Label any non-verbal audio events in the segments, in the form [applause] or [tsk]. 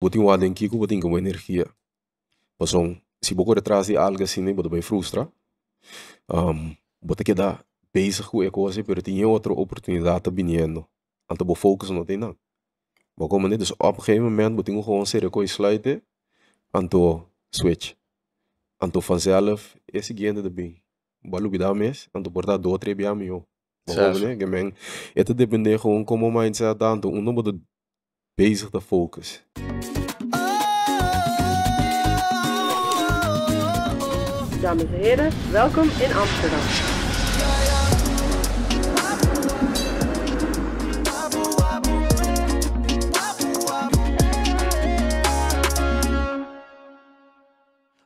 buting wadin kiku buting kumu energia basong si boko detrás de algo assim né botou frustra um botou que dá bezig com a coisa pero tinha outra oportunidade tá vindo anto bo focus no tem não boko mene dus op gegeven moment buting gewoon ser coi sluiten anto switch anto vanzelf is gende de bem balu bidames anto porta do tre biamio boko mene gemeng het depende gewoon como mindset anto um não bezig te focus Dames en heren, welkom in Amsterdam.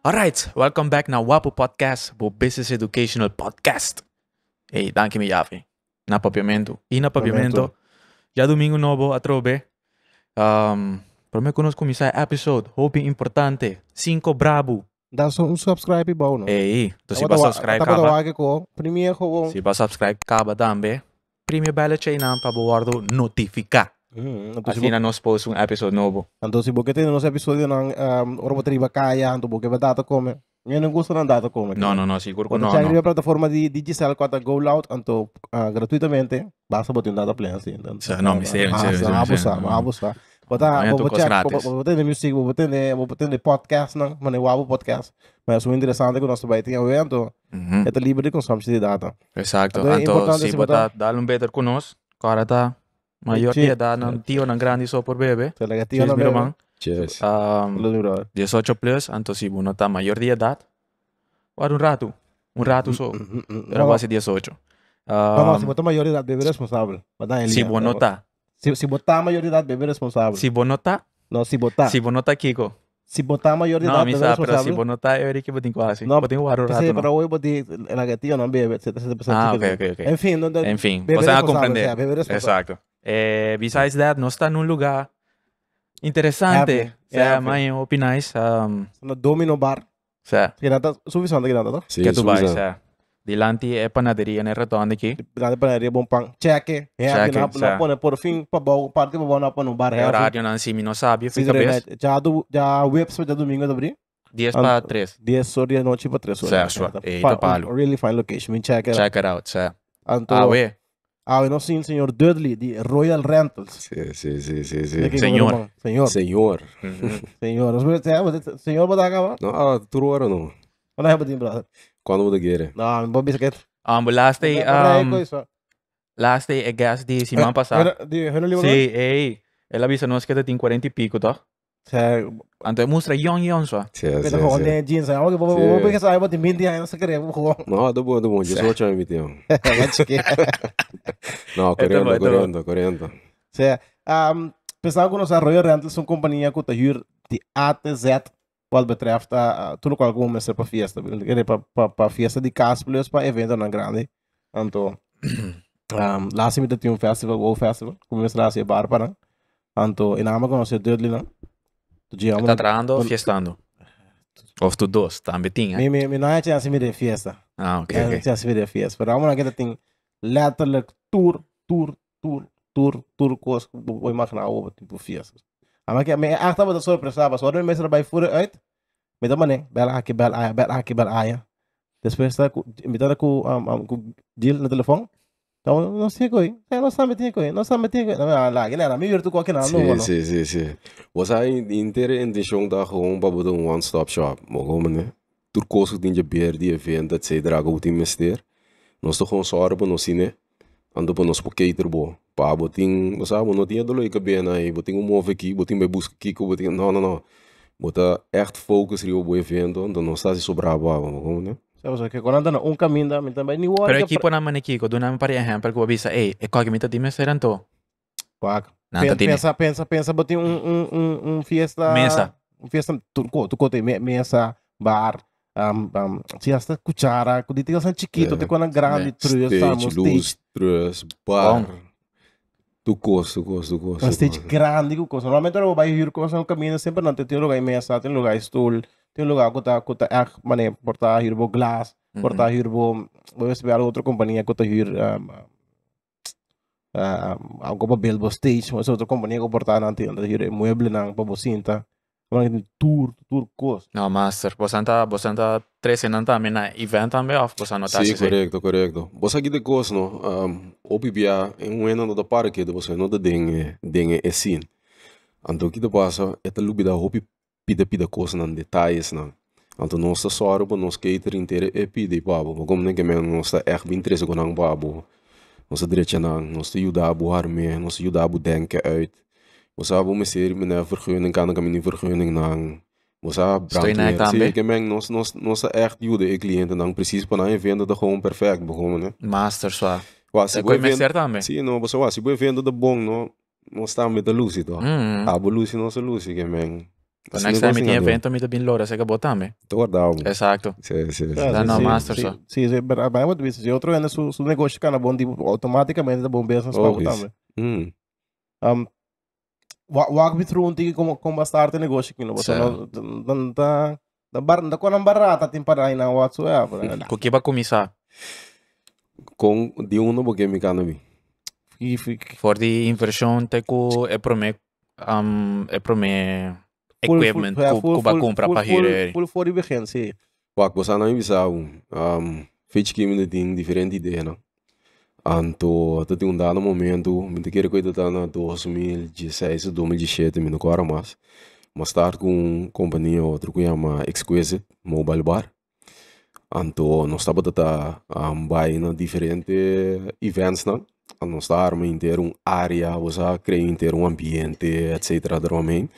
Alright, welcome back naar WAPO Podcast, Bo Business Educational Podcast. Hey, danke mi Javi. Na papiamento. Y na papiamento. Ya domingo novo, atrobe. Um, pero me conozco mi episode, hobby importante. Cinco brabo. Da so, subscribe ibaw, no? Eh, to si ba subscribe ka ba? Tawag ko, premium ko wong. Si ba subscribe ka ba dambe? Premium bala chay na pabawardo notifika. Mm, Así na nos post un episode novo. Então, si você tem nosso episódio, não, um, ehm, orbo triba caia, então porque vai data come. Eu não gosto da data come. Não, não, não, seguro que não. Quando chega na plataforma de Digicel, quando go out, então, uh, eh, gratuitamente, basta botar um data plan assim. Então, não, me sei, me sei. Abusar, abusar. Botar, vou, botar, vou ter music, vou ter, vou podcast, não, mas eu podcast. Mas é interesante que o nosso país tem evento, uhum. é de consumption de data. Exato. si então se botar, dar um better com nós, cara de edad, não tío não grande só por bebê. Se ela tio não bebê. Cheers. Um, 18 eh. plus, então si uno está mayor de edad para un rato, Un rato mm, só, mm, mm, era quase 18. Um, não, No, si botar um, mayor de idade, bebê responsável. Se no estás, si, vota mayoridad, mayoría de responsable. Si vos no No, si vota. Si vos Kiko. Si vota mayoridad, mayoría de edad, no, misa, responsable. No, pero si vos no está, que tengo así. No, pues tengo rato. Sí, pero hoy vos pues, en la que tío no bebe. Ah, ok, ok, En fin. en fin, vos a comprender. O sea, Exacto. Eh, besides that, no está en un lugar interesante. Happy. O sea, yeah, opináis. Um, domino bar. O sea. Que nada, suficiente que nada, ¿no? Sí, que tú vas, o sea. Delante eh, panadería panaderia, el Retorno aqui. Delante é panaderia, Cheque. Cheque. por fin, parte para bom, no bar. É não sei, ya, domingo, 10 para 3. 10 horas de noche para 3 horas. Certo, é, es. palo. Really fine location, check it out. Check it out, certo. ah, ué. Ah, no señor Dudley de Royal Rentals. Sí, sí, sí, sí, sí. Señor. Señor. Señor. señor. Señor, va a No, no. No lo no. brother voy a quiere? No, vos viste que... Um, last day, um, last day, a eh, gas de semana pasada. Sí, ey, él no es que te tiene 40 y pico, ¿tá? Entonces muestra Sí, eso. ¿eh? sí. Pero con de jeans, que vos de mil no sé qué, vos No, tú puedes, tú yo solo No, mi tío. [laughs] [laughs] No, este corriendo, corriendo, corriendo. Sí. Um, pensaba que los desarrolladores antes son compañía que te de A wat betreft, uh, toen ook al gewoon mensen para fiesta, para fiesta di cast plus para evento é na grande. Anto, um, laatste met um festival, wow festival, como mensen laatste assim, é bar para. Então, e Anto, in deu ali não duidelijk lang. Tá trando, fiestando. ou tu dois tá? também tinha. Me, me, me não é chance de fiesta. Ah, ok, ok. É chance de fiesta. Pero vamos aqui tem letra, tour, tour, tour, tour, tour, coisa, vou imaginar, tipo festas Amaki me achta wat surpresa, was worden mensen erbij voeren uit. Met dat bij bel aki bel aya, bel aki bel dus me com um com um, deal no telefone. Então não sei coi, é não sabe tem coi, não sabe tem coi. Não, lá, que era melhor tu com aquele não. Sim, sim, sim. Você a inteira intenção da gewoon para um one stop shop, mogo mané. Turcoso je beer die event, etc. Go te investir. Nós to com sorbo no cine. ando pa nos skater bo pa boting masabo no tinha dolo ikabe na né? e boting um move aqui boting me busca aqui que boting não não não bota echt focus rio bo evento ando não sabe sobrava como né Sabe só que quando anda um caminho da mim também niwa Pero equipo na maneki ko dunam para exemplo que o avisa ei e qual que mita time seranto Quack Pensa, pensa, pensa, pensa, botei um, um, um, um fiesta. Mesa. Um fiesta, tu, tu, tu, mesa, bar, um, um, tinha cuchara, tinha essa chiquito, é, tem quando grande, né? três, lustras, bar. Bom. Tu coço, tu coço, tu coço. Um stage grande que coço. Normalmente eu vou ir coço, eu caminho sempre não. Tem lugar imensa, tem lugar stool, tem lugar que tá, que tá, ah, mané, porta ir bo glass, porta ir bo, vou receber outra companhia que tá ir, algo para belbo stage, mas outra companhia que eu porta não tem, ir mueble não, para bocinta vamos ter tur, turcos. não master, vos anda, vos anda trecenanta mena event também, of vos anda Sim, correto, correto. Vos aqui de cos, não um, o pibia é um eno do parque, de você não da dengue, dengue é sim. Então aqui de passa, é tal lubida hopi pide pide cos nan detalhes, não. Então nossa sora, bo nossa cater inteiro é pida babo, bo como nem que men nossa é bem treze com nang babo. Nossa direita nang, nossa ajudar a boar me, nossa ajudar a denke uit. Moza bo miseri mene vergunning kan ik hem niet vergunning nang. moet brandweer. Zeker meng nos nos nos echt jude ik cliënten dan precies van aan vinden dat gewoon perfect begonnen. Master zwa. Was ik ben ser dan. Zie no bosa was ik ben vinden de bong no. Mo staan met de lucy toch. Abo lucy no so lucy gemeng. The next time tiene evento, me también logra, sé que botame. Tordão. Exacto. Sim, sim. Dá na master só. Sim, sim. Vai muito isso. E outro ainda, se o negócio ficar na bom, automaticamente da bombeira, não se vai botar, Hum. walk me through como, kung, kung bastarte negosyo kino basta no tanta da bar da ko nang barata tin para ina whatsoever ko que vai começar com de um novo game cano vi for the inversion te ko e prome um e prome equipment ko ba comprar para hirer full for emergency walk você não visão um fit que me tem diferente ideia não Anto, te um dado momento, me te quiero cuidar na 2016, 2017, me no mais, mas estar com uma companhia otro que chama Exquisite Mobile Bar. Anto, nos estar tata um, vaina diferente events, ¿no? A não estar me inteiro um área, vos a criar inteiro um ambiente, etc. Dromen.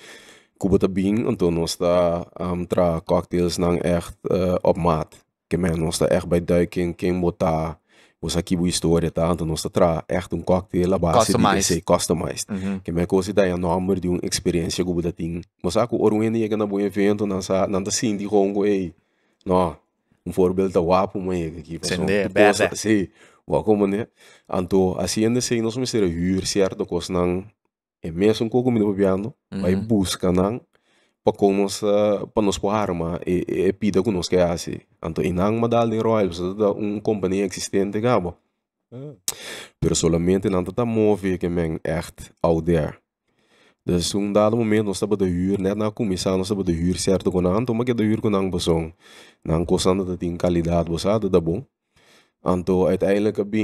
Cuba tá bem, então nós está um, tra cocktails não é uh, eh, op maat. Que men, nós está echt daí duiking, quem botar aqui boa história tá, então nós tra echt um cocktail mhm. a base customized. de customized. Uhum. Que me coisa daí a nome de uma experiência que você tem. Mas ako orwende chega na bom evento, não sa não tá sim de rongo ei. Não. Um voorbeeld da wapo mãe aqui passou. Sende bada. Sim. Wako mo ne. Anto haciendo se nós me ser huur certo cos não. E mesmo com o meu piano, vai mhm. busca não pakomo sa panos po harma e, e, e pida kunos kaya si anto inang madaling royal sa da un company existente gabo ah. pero solamente nanto ta move que men echt out there Dus op een dado moment, ons hebben de huur, net na commissar, ons hebben de huur certo konan, toen maak de huur konan bezong. Nang kosanda dat in kwaliteit was, dat dat bon. Anto uiteindelijk heb ik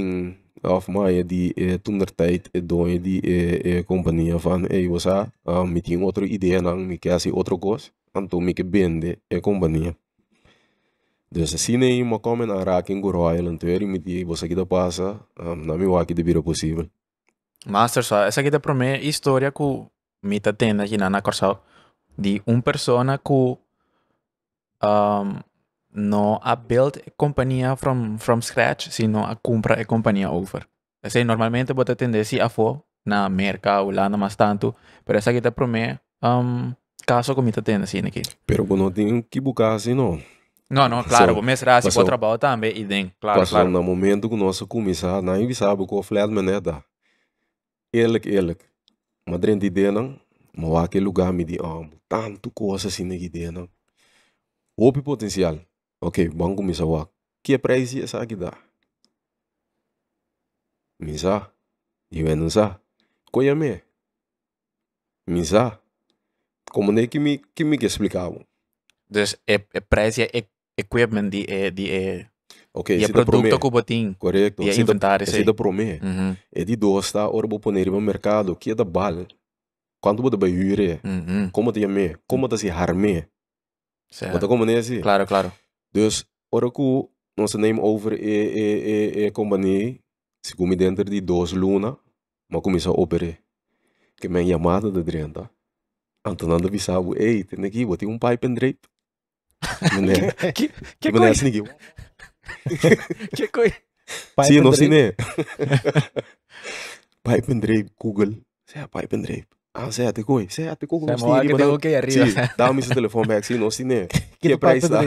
of maar die eh, toendertijd eh, doen die eh, eh, compagnie van hey eh, was a uh, met die andere ideeën dan met kasi andere koos en toen met bende e compagnie dus zien je maar komen aan raken go royal en toen met die was ik dat passa um, na mi waki de biro possible master sa esa que te promé historia ku mita tenda gina na corsao di un persona ku um, no a build companhia from, from scratch, sino a compra a companhia over. Assim, normalmente vou atender se a for na merca ou lá na mais tanto, mas essa aqui tá para mim, um, caso comigo tá tendo assim aqui. Pero não tem que buscar assim não. Não, não, claro, vou mestrar assim, vou trabalhar também e tem, claro, claro. no momento que nós começar, ah, não é sabe que o flat me dá. Ele, ele, madrinha de não, mas aquele lugar me diz, oh, tanto coisa assim aqui denan. Houve potencial. Ok, bangu misawak. Kia presi aqui kita. Misa, iwenusa, é koyame. É. Misa, como nem que me que me explicavam. Dus é, é presi é, é equipment die é die é Ok, e é produto que eu tenho. Correto. é inventário. Esse da promê. Uhum. É de dois, está, ora vou pôr no mercado, que é da bal, Quando vou da baiure, uhum. como te chamei, como te se harme. Certo. Como te assim? Claro, claro. Dus Oraku, onze name over e, e, e, e compagnie. Se come dentro de dois luna, mas começa a operar. Que men chamada de dentro. Antonando visava, ei, tem aqui, botei um pipe and drape. que, que, que coisa? que coisa? Sim, não sei, né? Pipe and drape, Google. Isso é pipe and drape. Ah, se te coi, se te coi. Se mo que né? te coi arriba. Sí, dá mi su telefone back, sí, no si ne. Que price da.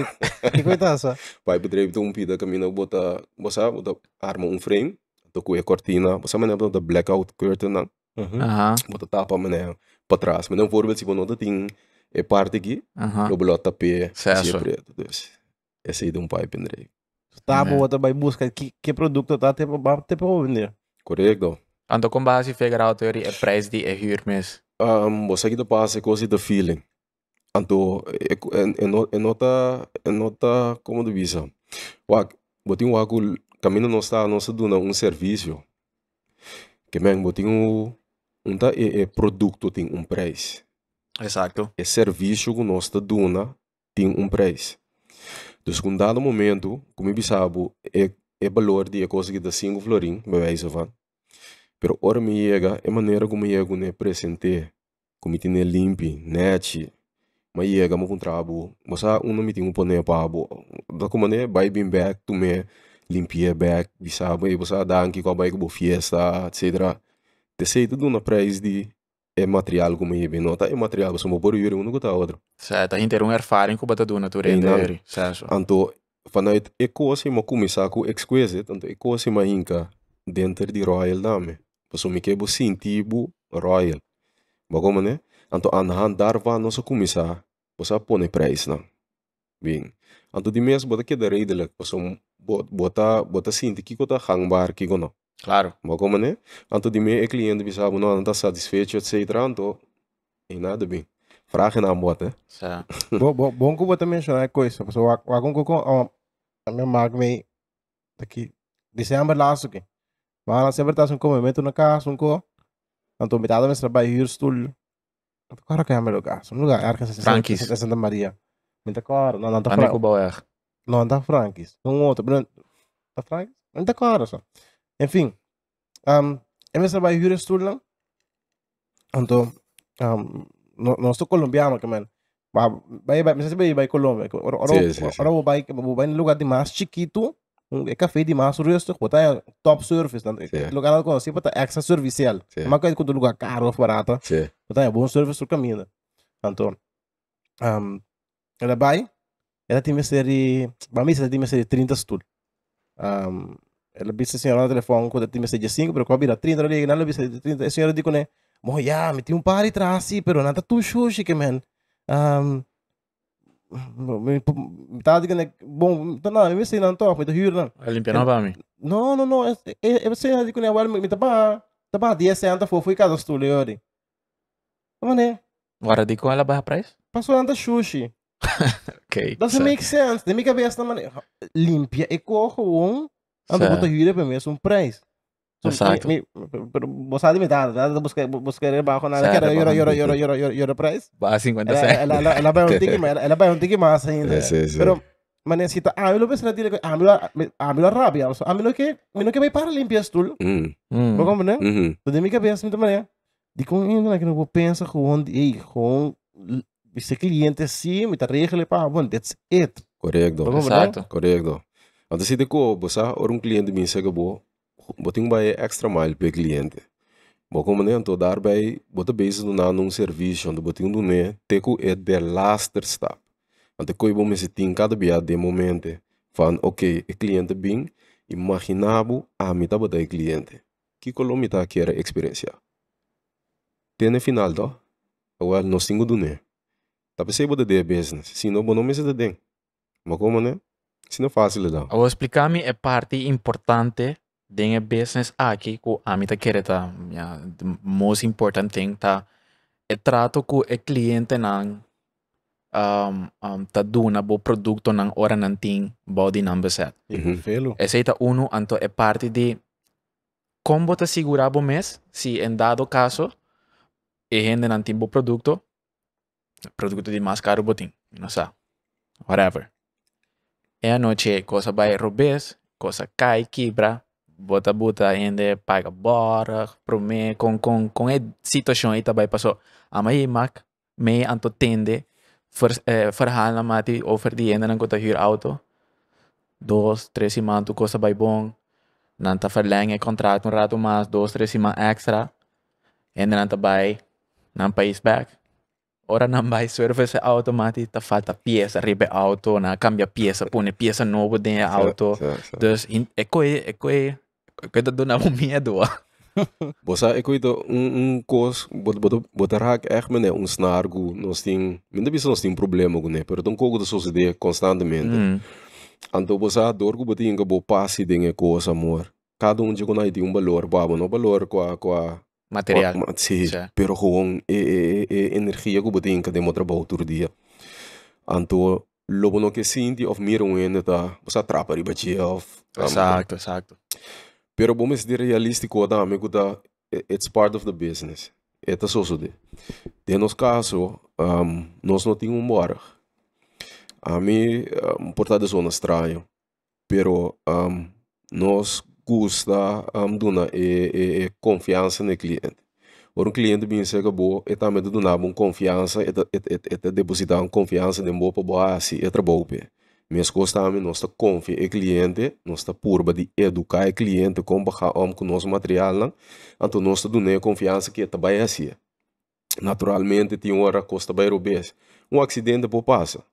Que é coita sa. [laughs] Vai bedrev tu um pida camino né? bota, bosa, bota arma um frame, to coi cortina, você bosa mena da blackout curtain não, né? uhum. Aha. Bota tapa mena para trás, tipo, não um voorbeeld se bono da ting é parte aqui, eu bolota pe, é tudo isso. Esse aí de um pai pendrive. Tá é. bom, outra vai busca que que produto tá até para até para vender. Correto. Want ook een basis figuraal-theorie, een prijs die een huur mis. Um, wat zeg je de basis? Ik was feeling. Anto, en nota, en nota, como de visa. Wak, botin wakul, caminho não está, não se dona um serviço. Que men, botin um, um tá, é, é produto, tem um preço. Exato. É serviço que nós está duna tem um preço. Dus com dado momento, como eu sabe, é, é valor de é coisa que dá 5 florim, me vai isso, van. Pero ora me chega, é maneira como eu me né, presente como tinha né, limpe, nete, mas chega, mas um trabo, mas só um nome tinha um pone pabo, da como né, vai bem back, tu me limpia back, de sabe, e você dá anki com a bike boa etc. Te sei tudo na preço de é material como é bem nota tá, é material mas o meu pode ir um não tá outro certo então um erfaring com você dá na tua rede certo então vanuit é ik koos maar kom ik saku exquisite é want é ik koos maar inka denter die royal dame Paso mi kebo sintibu tipo royal. Bagoma né? Anto anhan darva nossa comissa. Posa pone preis na. Bing. Anto di mes bota keda reidele. Paso bota bota sinti kiko ta hangbar kiko no. Claro. Bagoma né? Anto di me e cliente bisabo no anta satisfeito etc. Anto e nada bem. Vraag en aanbod, hè? Ja. Bom, que você mencionou é coisa. Pessoal, algum que eu também marco meio daqui. Dezembro lá, isso aqui. Wala sempre tá sunko memento na ka sunko. Tanto mitado mes trabalho hier estúdio, Tanto cara que é melhor lugar. Sun lugar arca se Se Santa Maria. Minta cara, não anda Franco. Bauer. Não anda Frankis. Um outro, Bruno. Tá Frankis? Minta cara só. Enfim. Um, é mes trabalho hier stul não. Tanto um não no estou colombiano que man. Vai vai, mas sempre vai Colômbia. Ora ora ora vai, vai no lugar de mais chiquito. É café de massa service tu é top service nanti né? sí. lugar nada conhecido kota exa servicial é. sí. É mas coisa quando lugar caro barata sí. kota é bom service para caminha né? então um, ela vai ela tem uma série para mim ela tem uma série 30 estudos. um, ela disse senhora no telefone quando tem uma série 5 eu cobra 30 ali não ela disse 30 a senhora disse né mo ya me tem um par atrás mas nada tu xuxi que man um, Tá tá não bon tana mi não to é não não olimpiana não não não é, é, não no não e se hadi kunya wal mi taba taba dia se anta fofu casa stule como mane agora dico ela barra price passou anta xuxi [laughs] ok doesn't so. make sense de minha cabeça não maneira limpia e corro um anda bota hyra para mim é um preço Exacto. pero vos sabés de verdad, busqué, busqué bajo nada. Que era euro, euro, euro, euro, euro, euro price. Va a 50 cents. Él va [laughs] un ticket más, él va un más. Sí, sí. Pero, me si está, a mí lo pensé, a mí lo, a mí lo rabia, a mí lo que, a mí lo que me para limpias mm. Mm. tú. ¿Me comprendes? Tú de mi cabeza, de maneira. Digo, ainda que no pensa com ei, com esse cliente sí, me riendo le pago bueno that's it. correcto exacto correcto Então, se de que sabes ahora un cliente me dice que bom, botão bai extra mile o cliente. Bo comandante o dar bai bota base no na num serviço onde botão do né. Teco é the last step. Ante koi bo mesi tin cada dia de momento. Fan ok, e cliente bem. imaginabo a mita do cliente. Que colomita quer experiência. Tene final do. é não singo do né? Tá pensei bota de business. Se não bo não mesi de den. Mas como né? Se não fácil da. vou explicar-me a parte importante tem a business ah, aqui que a tá tá, minha querida, yeah, most important thing ta tá, é trato com o cliente não um, um, tá duna bo produto na ora nang ting body number set. Mm -hmm. Ese ita uno anto é parte de como te segura bo mes si en dado caso e é gente nang ting bo produto produto de mais caro botin, não sei, whatever. E é a noite coisa vai robes, coisa cai, quebra, bota bota ainda paga bora prome con con con situação situation também passou a amai mac me anto tende for eh, na mati over die ainda não conta hir auto dos tres semanas tu kosta bai bon nanta verlenge contrato un rato mas dos tres semanas extra en nanta vai nan país back Ora nan bai service automatisch ta falta pieza ribe auto na cambia pieza pone pieza nuovo de auto. Dus e coi e coi Kita doon na minha doa. [laughs] Bosa eko ito um um kos bot bot botarhak er eh mene snargo nós tem ainda bisa nós tem problema com né, pero tão cogo da sociedade constantemente. Mm. Anto bosa dorgo botin ka bo pasi dinge kos amor. Cada um de kunai um valor, babo no valor com com material. Ma, sim, sí. pero gewoon e e e energia que botin ka demo trabalho todo dia. Anto lobo no que sinti of miro ende ribatia of. Exato, exato. Pero bumis di realisti koda amigo kuda it's part of the business. Eta soso de. De nos caso, um, nós não temos um bar. A mim, um, portada zona estranho. Pero um, nós gosta um, duna e, eh, e, eh, e eh, confiança no cliente. por um cliente bem se boa e também do nabo confiança, e, e, e, e depositar uma confiança de um bom para boa, assim, e trabalho. Mes costame nós tá confia e cliente, nós tá purba de educar e cliente como bajar o com nosso material, não? Então nós tá confiança que está vai assim. Naturalmente tem hora costa vai rubes. Um acidente pode passa.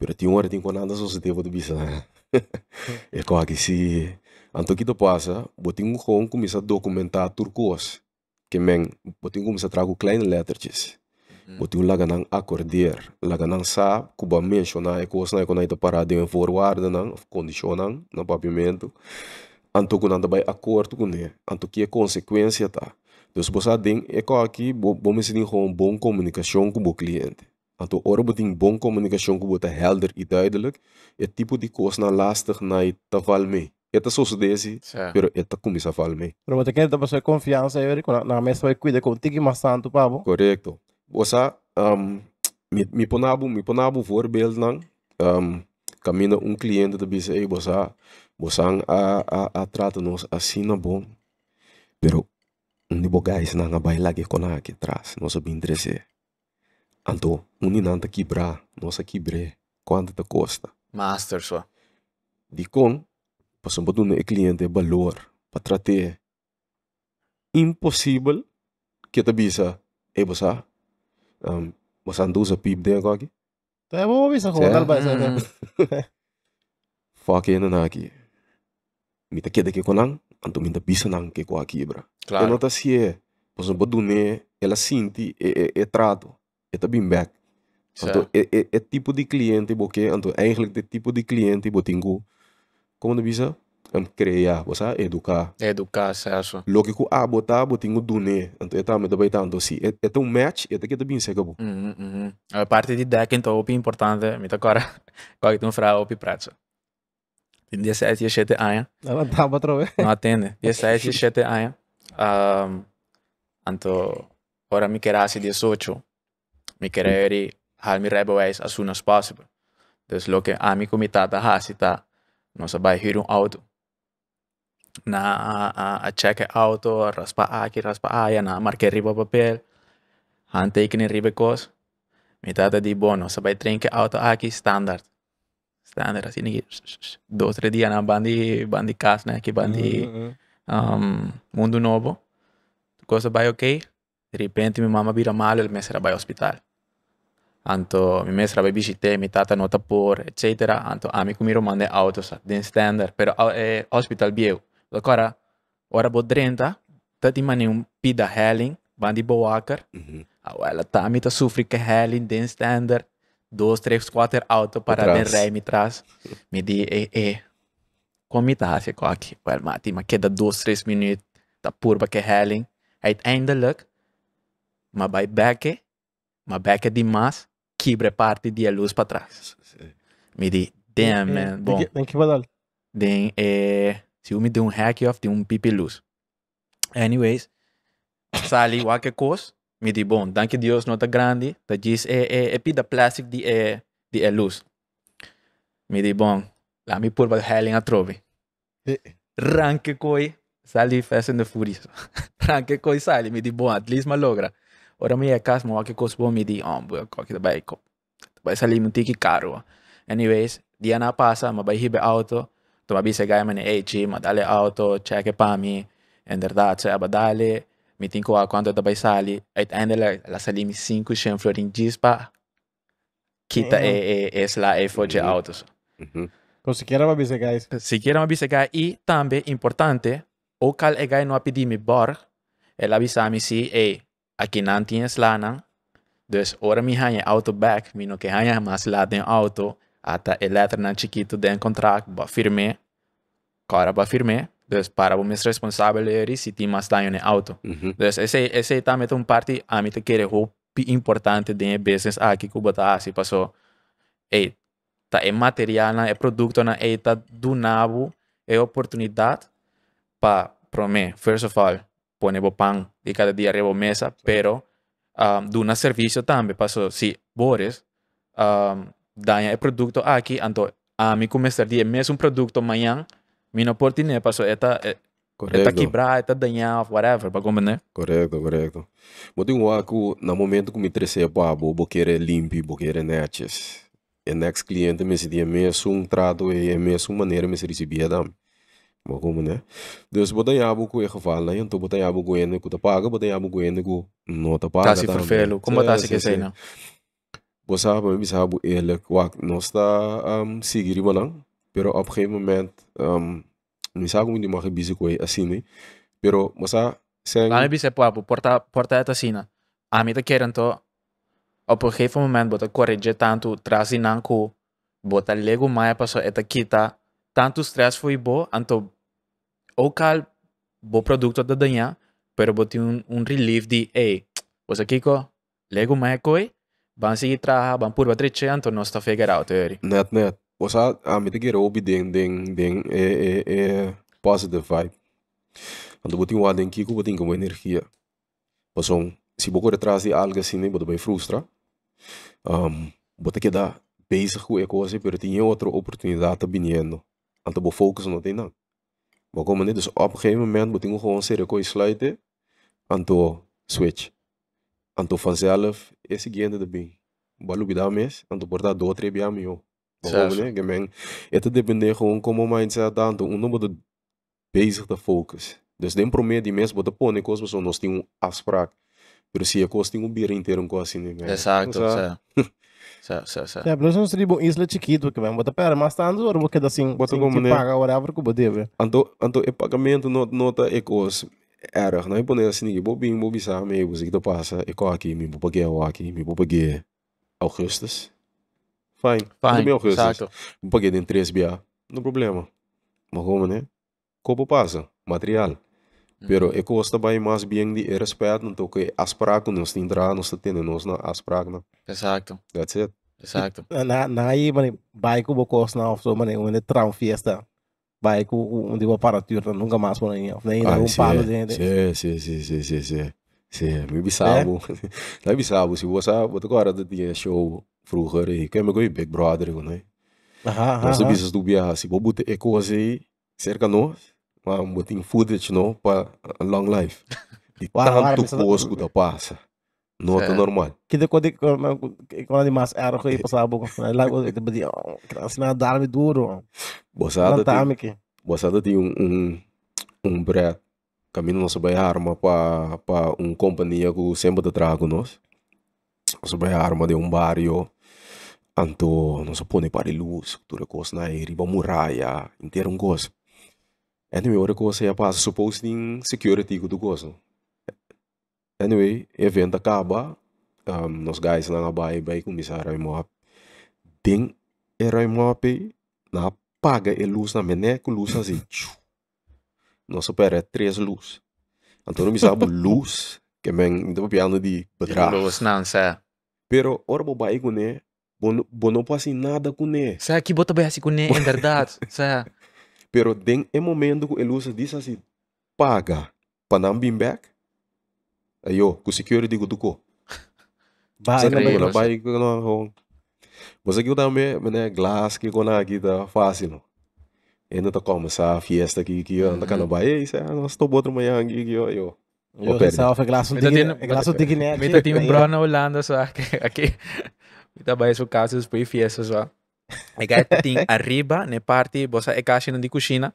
Pero tem hora tem nada anda sociedade do dizer. é como que se então eh. [laughs] que passa, botinho um com começa a documentar turcos. Que men, botinho começa a trago kleine letras Mm. Botu laga nang accordeer. Laga nang saab. Kuba menciona e koos na e konaita parade en voorwaarden nang. Of condition nang. Na papimento. Anto kunanda bay akkoord kunde. Anto kie consequência ta. Dus bosa ding e ko aki, bo bo ding gewoon bon communicação ku bo cliente. Anto orbo ding bon ku bo ta helder i duidelijk. E tipo de koos na lastig na e taval mee. deze. Maar desse, yeah. pero esta comissa Maar wat Pero você quer dar para sua confiança, eu na mesa vai cuidar contigo e mais santo, pavo. Correcto. Osa, um, mi, mi ponabu, mi ponabu voorbeeld nang. Um, camina um cliente de disse, ei, bossa, bossa, a, a, a trata-nos assim na bom. Pero, ni bogais nang a baila que kona que traz, nossa bem dresse. Anto, uninanta quebrar, a quebre, quando te costa Master, só. De com, passam para dar cliente valor, para trate Impossível que te bisa, ei, bossa, Mosan dusa pip den koki. To e bo bisa ko tal ba sa. Fake na naki. Mita kede ke konang, anto minta bisa nang ke kwa kibra. Claro. E nota si e, poso bodune, ela sinti e, e, e trato, e tá bem back. Então, é, é, é tipo de cliente, porque, então, é eigenlijk de tipo de cliente, botingu como não bisa, an kreya bosa eduka eduka sasu lo ki ku abo ta bo tingu dune anto eta me dabai ta anto si eta e un match eta ki te bin sekabu mm -hmm. Mm-hmm. a parte di deck en topi importante mi ta kora kwa ki tun fra opi prezzo in 17 e 7 aya la ta ba trove no atende 17 e 7 aya um, anto ora mi kerasi 18 mi kereri mm. hal mi rebo as soon as possible des lo ke ami komitata hasita no sabai hiru auto na aceke auto, raspa aki, raspa aya, na marke riba papel, handtekening riba kos. Mi tata di bono, sabai trinke auto aki standard. Standard, assim, ninguém. Dois, três dias na bandi, bandi cas, né? Que bandi mm, uh mm, -huh. Mm. um, mundo novo. Coisa vai ok. De repente, minha mamma vira mal, ele me será vai ao hospital. Anto, mi mestra vai bicicleta, mi tata nota por, eccetera. Anto, amico mi romande auto, sa, din standard, pero eh, hospital viejo. Agora, ora bodrenta, tá de maneira um pida helen, bandi boaker. Uhum. Ela tá, a mita sofre que helen, den standard, dois, três, quatro auto para den rei me traz. [laughs] Me di, e, e, como tá, se é aqui, well, mati, mas queda dois, três minutos, tá purba que helen. Uiteindelijk, mas vai bekke, mas bekke demais, quebra parte de luz para trás. Me di, damn, man, bom. Tem que badal. Tem, eh... si Umi doing hack off di un pipi luz. Anyways, sali qualche cosa, mi di bon, danke Dios no ta grandi, ta gis e e e pi da plastic di e di e luz. Mi di bon, la mi purba helen a trovi. Ranke koi, sali fast in the furious. [laughs] Ranke koi sali, mi di bon, at least ma logra. Ora mi è casmo, qualche cosa bon, mi di, oh, bu, qualche da bai, vai salire un tiki caro. Anyways, di passa, ma vai hibe auto, További se me mene, auto dale pa mí en da me pues, dale, mi a quanto da bai sali, et la 5 florin gispa, kita es la autos. Con siquiera va Siquiera Y también importante, o cal no apidi mi bar, el avisami si, aquí nan tienes lana, Entonces ahora mi auto back, mi que más la den auto, hasta el eterna chiquito de encontrar, va firme, cara va firme, entonces para mis responsables si más daño en auto. Entonces ese, ese también es un parte a mí te quiere importante de business aquí en Cuba. así pasó, está ta material, el producto, na es ta e oportunidad para prome, first of all, ponemos pan de cada día rebo mesa, pero um, de un servicio también pasó, si Boris, um, daña é produto aqui anto a mim começar dia mesmo un producto mañana, mi no por dinero esta Correto. Está quebrado, está danhado, whatever, para né? Correto, correto. Mas tem um arco, no momento que me interessei, pá, vou querer limpo, vou querer netes. E next cliente me se dia mesmo um trato e é mesmo maneira me se recebia da Mas como, né? Deus vou danhar algo com erro fala, então botar danhar algo com ele que tá paga, botar danhar algo com ele que não tá paga. Tá se perfeito, como tá se que sei, não? Bosa ba bisa bu eerlijk wak nosta um, sigiri manang. Pero op een gegeven moment, um, misa di hindi makibisi ko ay asini. Pero masa, sen... Ano bisa po apo, porta, porta ito sina. Ami ta keren to, op een gegeven moment bota corrige tanto trasi nan bota lego maya paso eta kita, tanto stress foi bo, anto, o cal, bo producto da danya, pero boti un, un relief di, hey, você kiko, lego maya koi, ban sitra ban purva trecce anton nosta figure out öri net net o osa amit ge robi ding ding ding e e e positive vibe ando botin wa den kiko botin como energia oson se boco atrás de algo assim né boto bem frustra um boto que dá basic com a coisa pero tinha outra oportunidade tá vindo anto bo focus no tem não boco mané dus op gegeven moment botin gewoon serio coi slide anto switch anto fazialef é seguinte de bem balu gida mes anto porta do três é bia mio né que men é tudo depende gewoon como mindset dan to número de bezig de focus dus den promeer die mes bote pone mas nós tem um afspraak per se é tem um beer inteiro com assim né exato então, [laughs] Certo, certo, certo. É, pelo menos seria uma isla é chiquita, que vem, bota pera, mas tá andando, ou vou quedar assim, bota assim, como, né? Paga, whatever, que eu vou dever. Então, então, é pagamento, nota, tá, é coisa erg. No i bune sini bo bing bo bisa me bo zikdo pasa e koaki mi bo pagea waki mi bo pagea augustus. Fine. Fine. Também augustus. Exato. Bo pagea din 3 bia. No problema. Mas como né? Como passa? Material. Uhum. Pero e costa bai mas bien di e respeito não toque aspraco nos tindra nos tene nos na aspraco na. Exato. That's it. Exato. Na na aí mane bai não bo costa na of so mane uma tram fiesta bij om die tipo dan nog maar zo in of nee dan een sim sim sim sim sim sim sim we bisabo lá bisabo se você você agora tá de dia show vroeger e que é me coi big brother não é nós bisas do bia se bobo te é coisa cerca nós mas um footage não para long life [laughs] e tanto posco da passa اللي هو نورمال كذا كودي كوني ماس اعرف اي بصابو لا بدي اسمع الدعم يدور وسادتي tem um um bread caminho nosso bem arma para para um companhia que sempre traga nós nosso bem arma de um barrio anto não se põe para luz tudo coisa na riba muralha inteiro um coisa anyway outra coisa é para supposing security do gosto Anyway, evento acaba. Um, nos guys na bay bay kumisa ray mo hap. Ding eray mo hapi na paga e luz na meneco luz assim. Nossa pera é três luz. Então me sabe luz que é men então do piano de bedrag. Luz não sei. É. Pero ora bo bay com né. Bo não passa nada com né. Sei que bota bem assim com né, é verdade. Sei. Pero ding é momento que a luz diz assim paga. Panam bim back. ಅಯ್ಯೋ security ಗುದುಕೋ ಬಾಯಿ Mosakita me mene glass que kona aqui tá fácil não. E não tá como essa fiesta aqui que eu ando cana baia isso é nós tô outro manhã aqui que eu eu. Eu pensava que glass um dia glass um dia né. Me tá tem um bro na Holanda só aqui aqui. Me tá baia isso caso isso foi fiesta só. E gai tem arriba ne parte bossa e caixa na de cozinha.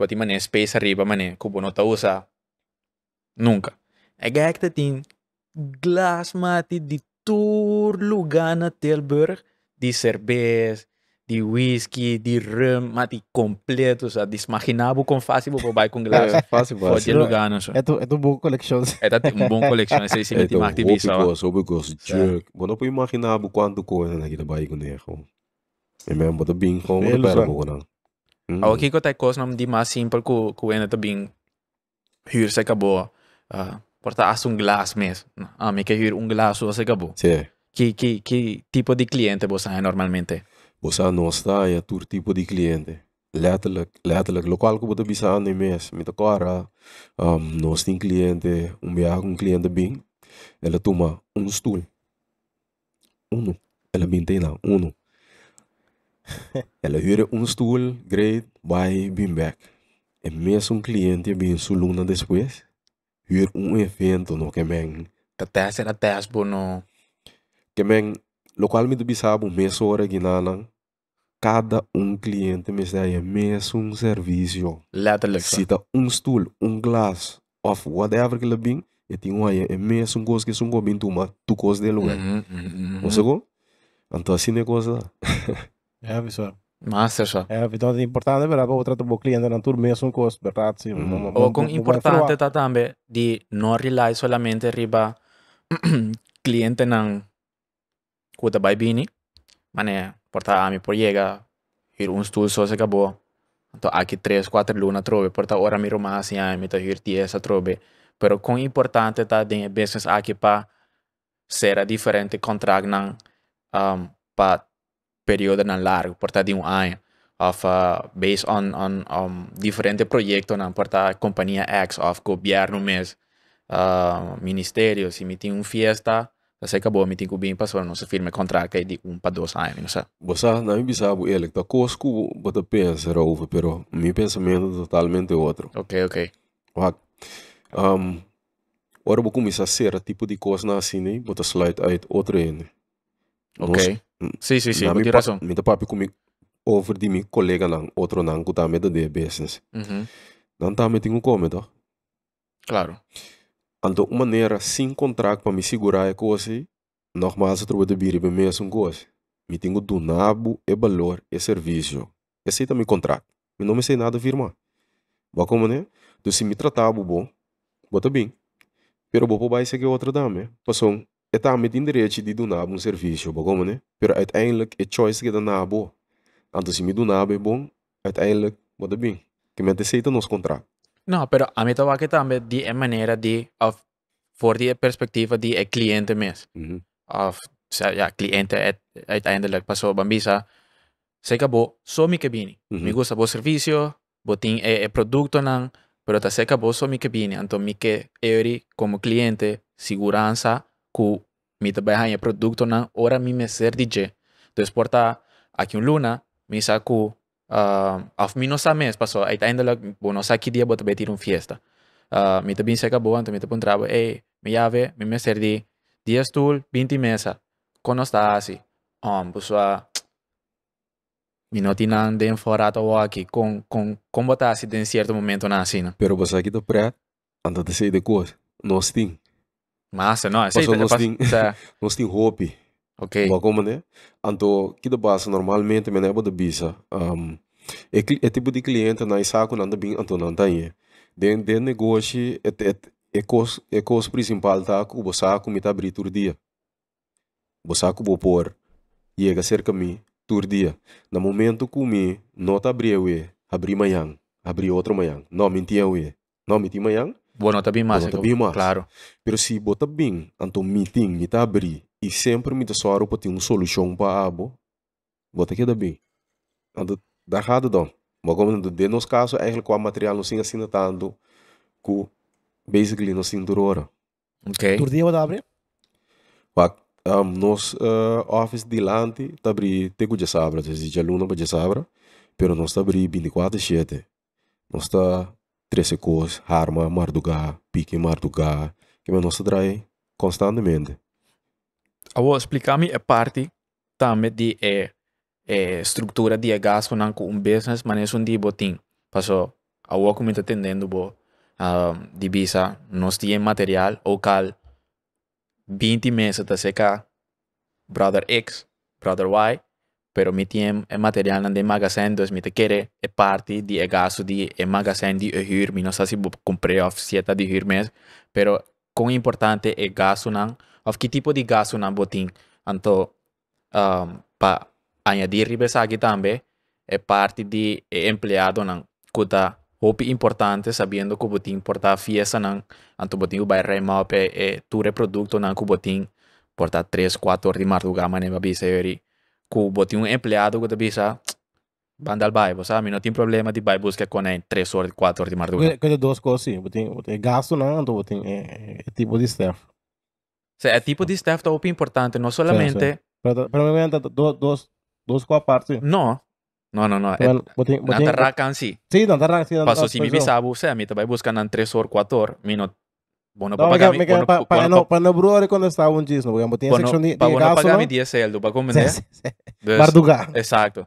Bati mané space arriba mané cubo não tá usa nunca. Ik heb het que glasmati de tour lugar na Tilburg. de cerveja, de whisky, de rum, mate completo. Sa desmaginável com fácil para vai com glass. É fácil, fácil. Pode lugar, não É tu, é uma bom coleção. É tá um bom coleção, esse sim tem mais ativista. É tu bom coleção, jerk. Mas não pode imaginar quanto coisa na guida vai com negro. É mesmo, bota bem com ele pera bom não. Hum. Ao ah, que eu tenho coisa não de mais simples que que ainda tá bem. Huur é se acabou. É ah. porta hace un glass mes. Ah, me que un glass o hace cabo. Sí. ¿Qué, qué, ¿Qué tipo de cliente vos sabes normalmente? Vos sabes no está ya tu tipo de cliente. Letterlijk, letterlijk. Lokaal ko buta bisa ano mes. Mita kara um, nos tin cliente, um con un cliente bing. Ela toma un stool. Uno. Ela binte na, uno. ela [laughs] huurde un stool, great, bye, bing back. E mes un cliente bing luna después. um evento fen to no kemeng tetes e tetes bono. Kemeng local mi do bisabu meso ora ginana cada um cliente me sai mesmo um serviço. Letterlijk. Sita um stool, um glass, of whatever que lebing, e tem um aí mesmo coisa que sungo bintu uma tu coisa de lugar. Você go? Então assim é coisa. É, pessoal. Másszersa. Viszont importante, mert abban tratom a klienten natur, me azon kost, berát, sí. O con importante está también de no rely solamente riba [clears throat] cliente nan kuta bai bini, mane porta a mi por llega ir un stul so se acabó. Entonces aquí tres, cuatro luna trove, porta ora mi roma y a mi ir tiesa trove. Pero con importante está de business aquí pa sera diferente contract nan um, pa periodo na largo, porta de um ano, of, uh, based on, on, diferentes projetos, na porta companhia X, of governo mes, uh, ministerios, si me uma fiesta, Você acabou, me tinha que bem passou, não se firme contrato de um para dois anos, não sei. Você não me sabe, ele está cosco, você pensa, Raúl, pero meu pensamento é totalmente outro. Ok, ok. Vá. Um, agora vou começar a ser tipo de coisa assim, né? Vou slide aí outro ainda. Ok. Sim, sim, sim. mi razón. Mi papi comigo over de mi colega nan, otro nan, que también de business. Uh -huh. Dan también tengo tá? Claro. Então, uma maneira sem contrato para me segurar é coisa, assim, normal se trouxe de birra para mim assim, é um coisa. Assim. Me tenho do nabo e valor e serviço. Aceita meu contrato. Me não me sei nada firmar. Boa como, né? Então, se me tratava bom, bota bem. Pero vou para baixo que outra dama. Passou Het aan met in de reetje die doen een servicio begonnen, hè. Maar uiteindelijk, het choice gedaan na bo. Antes si mi doen na bon, uiteindelijk, wat de nos contract. No, pero a mí te también die manera die, of voor die perspectieve die een cliënten mis. Of ja, cliënten eh, eh, uiteindelijk, paso bambisa. Seca bo, so mi cabini. Eh, mi gusta bo servicio, bo tin e, e producto nan, pero ta seca bo so mi cabini. Anto mi como cliente, seguranza, cu mi trabaja en producto na ora mi me ser DJ. Entonces porta aquí un luna mi saco uh, ah, af mi no sames paso ahí ta en la bueno saki día bot betir un fiesta. Uh, mi te bin seca boa, mi te pon trabo, hey, mi llave, mi me ser di 10 tool, 20 mesa. Cono está así. Um, pues a ah, mi no tienen de enforato o aquí con con con botas así en cierto momento nada así, ¿no? Pero pues aquí te prea, antes de de cosas, no sting. Massa, no, aceita. Nós temos nós tem roupa. Ok. Mas como né? Então, que da base normalmente me leva da bisa. Um, é, é tipo de cliente na né? Isaco né? não bem então não tem. de de negócio é é é cos é cos principal tá que o saco me tá abrir todo dia. O saco vou pôr e é cerca me todo dia. No momento que me nota tá abrir eu é, abrir manhã, abrir outro manhã. Não mentia eu. É. Não mentia manhã. Boa nota bem massa. Boa nota bem massa. Claro. Pero se bota bem, então meeting, me tá abrir, e sempre me dá soar para ter uma solução para abo, bota aqui da bem. Então, dá errado, então. Mas como no nosso caso, é que o material não se assina tanto, que basically não se endurora. Ok. Por dia bota abrir? Um, nos uh, office de lante, está abri tem que já sabra, tem que luna para já sabra, pero nós está abri 24 e 7. Nós está coisas arma, marduga, pique, marduga, que é nós trai constantemente. Eu explicar-me a parte também de é, estrutura de gasto não um business, mas é um tipo de passou a eu como entendendo bo divisa ah, de visa nós temos material ou cal 20 meses até seca brother X, brother Y pero mit dem Material an dem Magasin, dus mit de kere e party di e gasto di e magasin di e huur, mi non sa si compré of sieta di huur mes, pero con importante e gasto nan, of che tipo di gaso nan botin, anto um, pa añadir ribesagi tambe, e parte di e empleado nan, kuta hopi importante sabiendo que botin porta fiesta nan, anto botin ubai remap e, e ture producto nan kubotin porta 3, 4 di martugama ne babise yori, cubo tiene un empleado que te avisa, van [tsk] al baile, ¿sabes? No tiene problema de baile busca con él tres horas, cuatro horas de madrugada. Que dos cosas, sí. Boté, boté gasto, ¿no? Boté, eh, el eh, tipo de staff. O sea, el tipo de staff es muy importante, no solamente... Pero, pero me voy a dos, dos, dos cosas aparte. No, no, no, no. Eh, Nantarrakan sí. Sí, Nantarrakan sí. Pasó si mi bisabu, o sea, mi te va buscando en tres horas, cuatro horas, mi Bueno, no, para, me, bueno, para, para, no, para no brother cuando está un gis, no, digamos, tiene bueno, sección de, para de bueno, gaso, para mi 10 celdo, para comer. [laughs] Sí, sí, sí. Barduga. Exacto.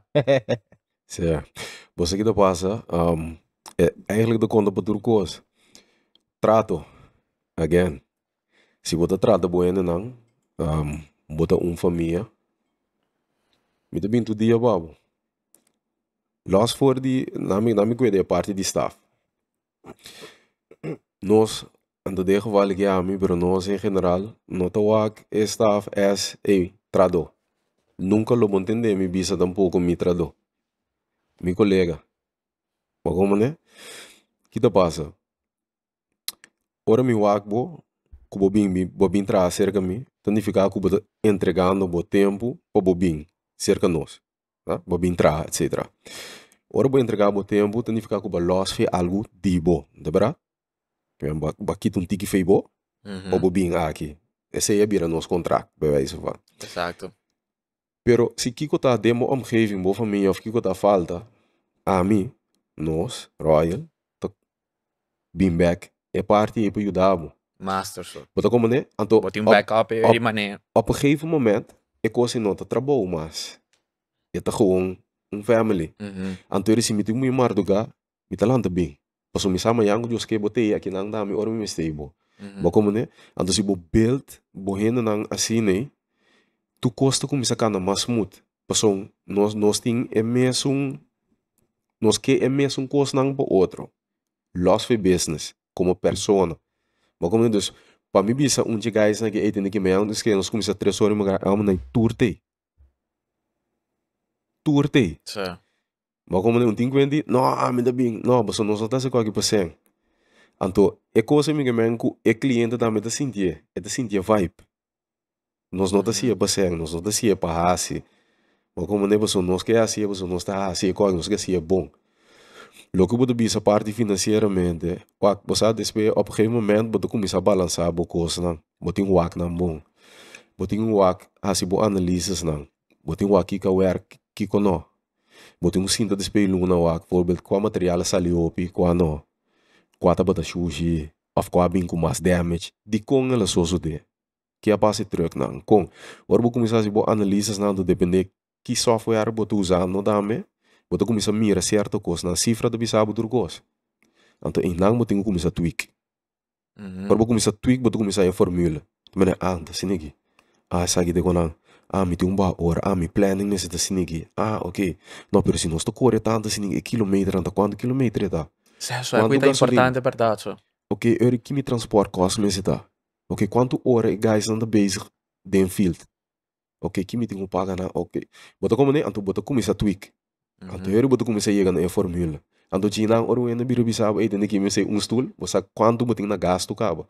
[laughs] sí. Você eh, que te passa, um, é, é ele que conta para tudo coisa. Trato, again. Se você trata bem, não, um, bota um família. Me tá vindo dia, babo. Nós for de, na minha, na minha parte de staff. Nós Ando de degevallige a mim mi brunos en general, no tawak staff es e trado. Nunca lo entender me visa tampouco me trado. Mi colega. Mas como né? Que tá passa? Ora mi wakbo, que bobin mi bobin tra cerca mi, tanto ficar que bota entregando bo tempo para bobin cerca nós, tá? ¿ah? Bobin tra, etc. Ora bo entregar bo tempo, tanto ficar que bo loss fe algo de bo, tá verdade? bakitun tiki feibo, uhum. obo bin aki. Esse aí é bira nosso contrato, bebê, isso vai. Exato. Pero se Kiko tá demo omgeving bo família, of Kiko tá falta, a mim, nós, Royal, tá bin back, é parte e para ajudar. Master, só. Bota como, né? anto Bota um backup e de maneira. Op een gegeven moment, eu coisa não tá trabalho, mas eu tá gewoon um family. Então, eu recebi muito mais do que, me tá lá bem. Pasumisa mo yang Diyos kay bote akinang dami or mi mistay bo. Bako mo ne, anto si bo build bohen nang asine tu costa kumisa kana masmut. Pasong nós nós ting é mesmo nós que é mesmo coisa nang po outro. Loss for business como persona. Bako mo ne, dus pa mi bisa unti guys na ki eitin ki mayang dus que nós kumisa tres horas mga amo na turte. Turte. Sim. Bakomane un tinguendi, no, amin ah, da bing, no, baso non so tase kwaki paseng. Anto, e cosa mi gemen ku e cliente da meta sintie, e da sintie vibe. Nos não tasia mm. paseng, nos não tasia pahasi. Bakomane baso nos que asia, baso nos ta asia kwaki, nos que asia bom. Logo bodo bisa parte financeiramente, kwak basa despe op gegeven moment bodo kumisa balansa bo kosa nang, boting wak nang bom. Boting wak hasi bo analises nang, boting wak kika werk kiko no. Botei um cinta de espelho luna lá, que foi qual material saiu opi, qual não. Qual tá bota chuji, of qual bem com mais damage, de com ela só de. Que a passe truck não, com. Agora vou começar a fazer analisas não depende que software botou usando, não dá me. Botou começar a mira certa coisa na cifra do bisabo do gosto. Então, em não, eu tenho que começar a tweak. Uhum. Agora vou começar a tweak, vou começar a fórmula. Mas, ah, tá assim aqui. Ah, essa de quando Ami ah, tumba or ami ah, planning nesse da sinigi. Ah, ok. Não, pero se nós to corre tanto sinigi kilometer anda quanto kilometer tá? Certo, é muito importante para é Ok, eu que me transport cost nesse tá. Ok, quanto hora e guys anda basic den field. Ok, que me tem um paga na, ok. Bota como né, anto bota como essa tweak. Anto uhum. eu bota como essa chega na fórmula. Anto tinha o ainda biro bisaba e tem que me sei um stool, você quanto tem na gasto cabo.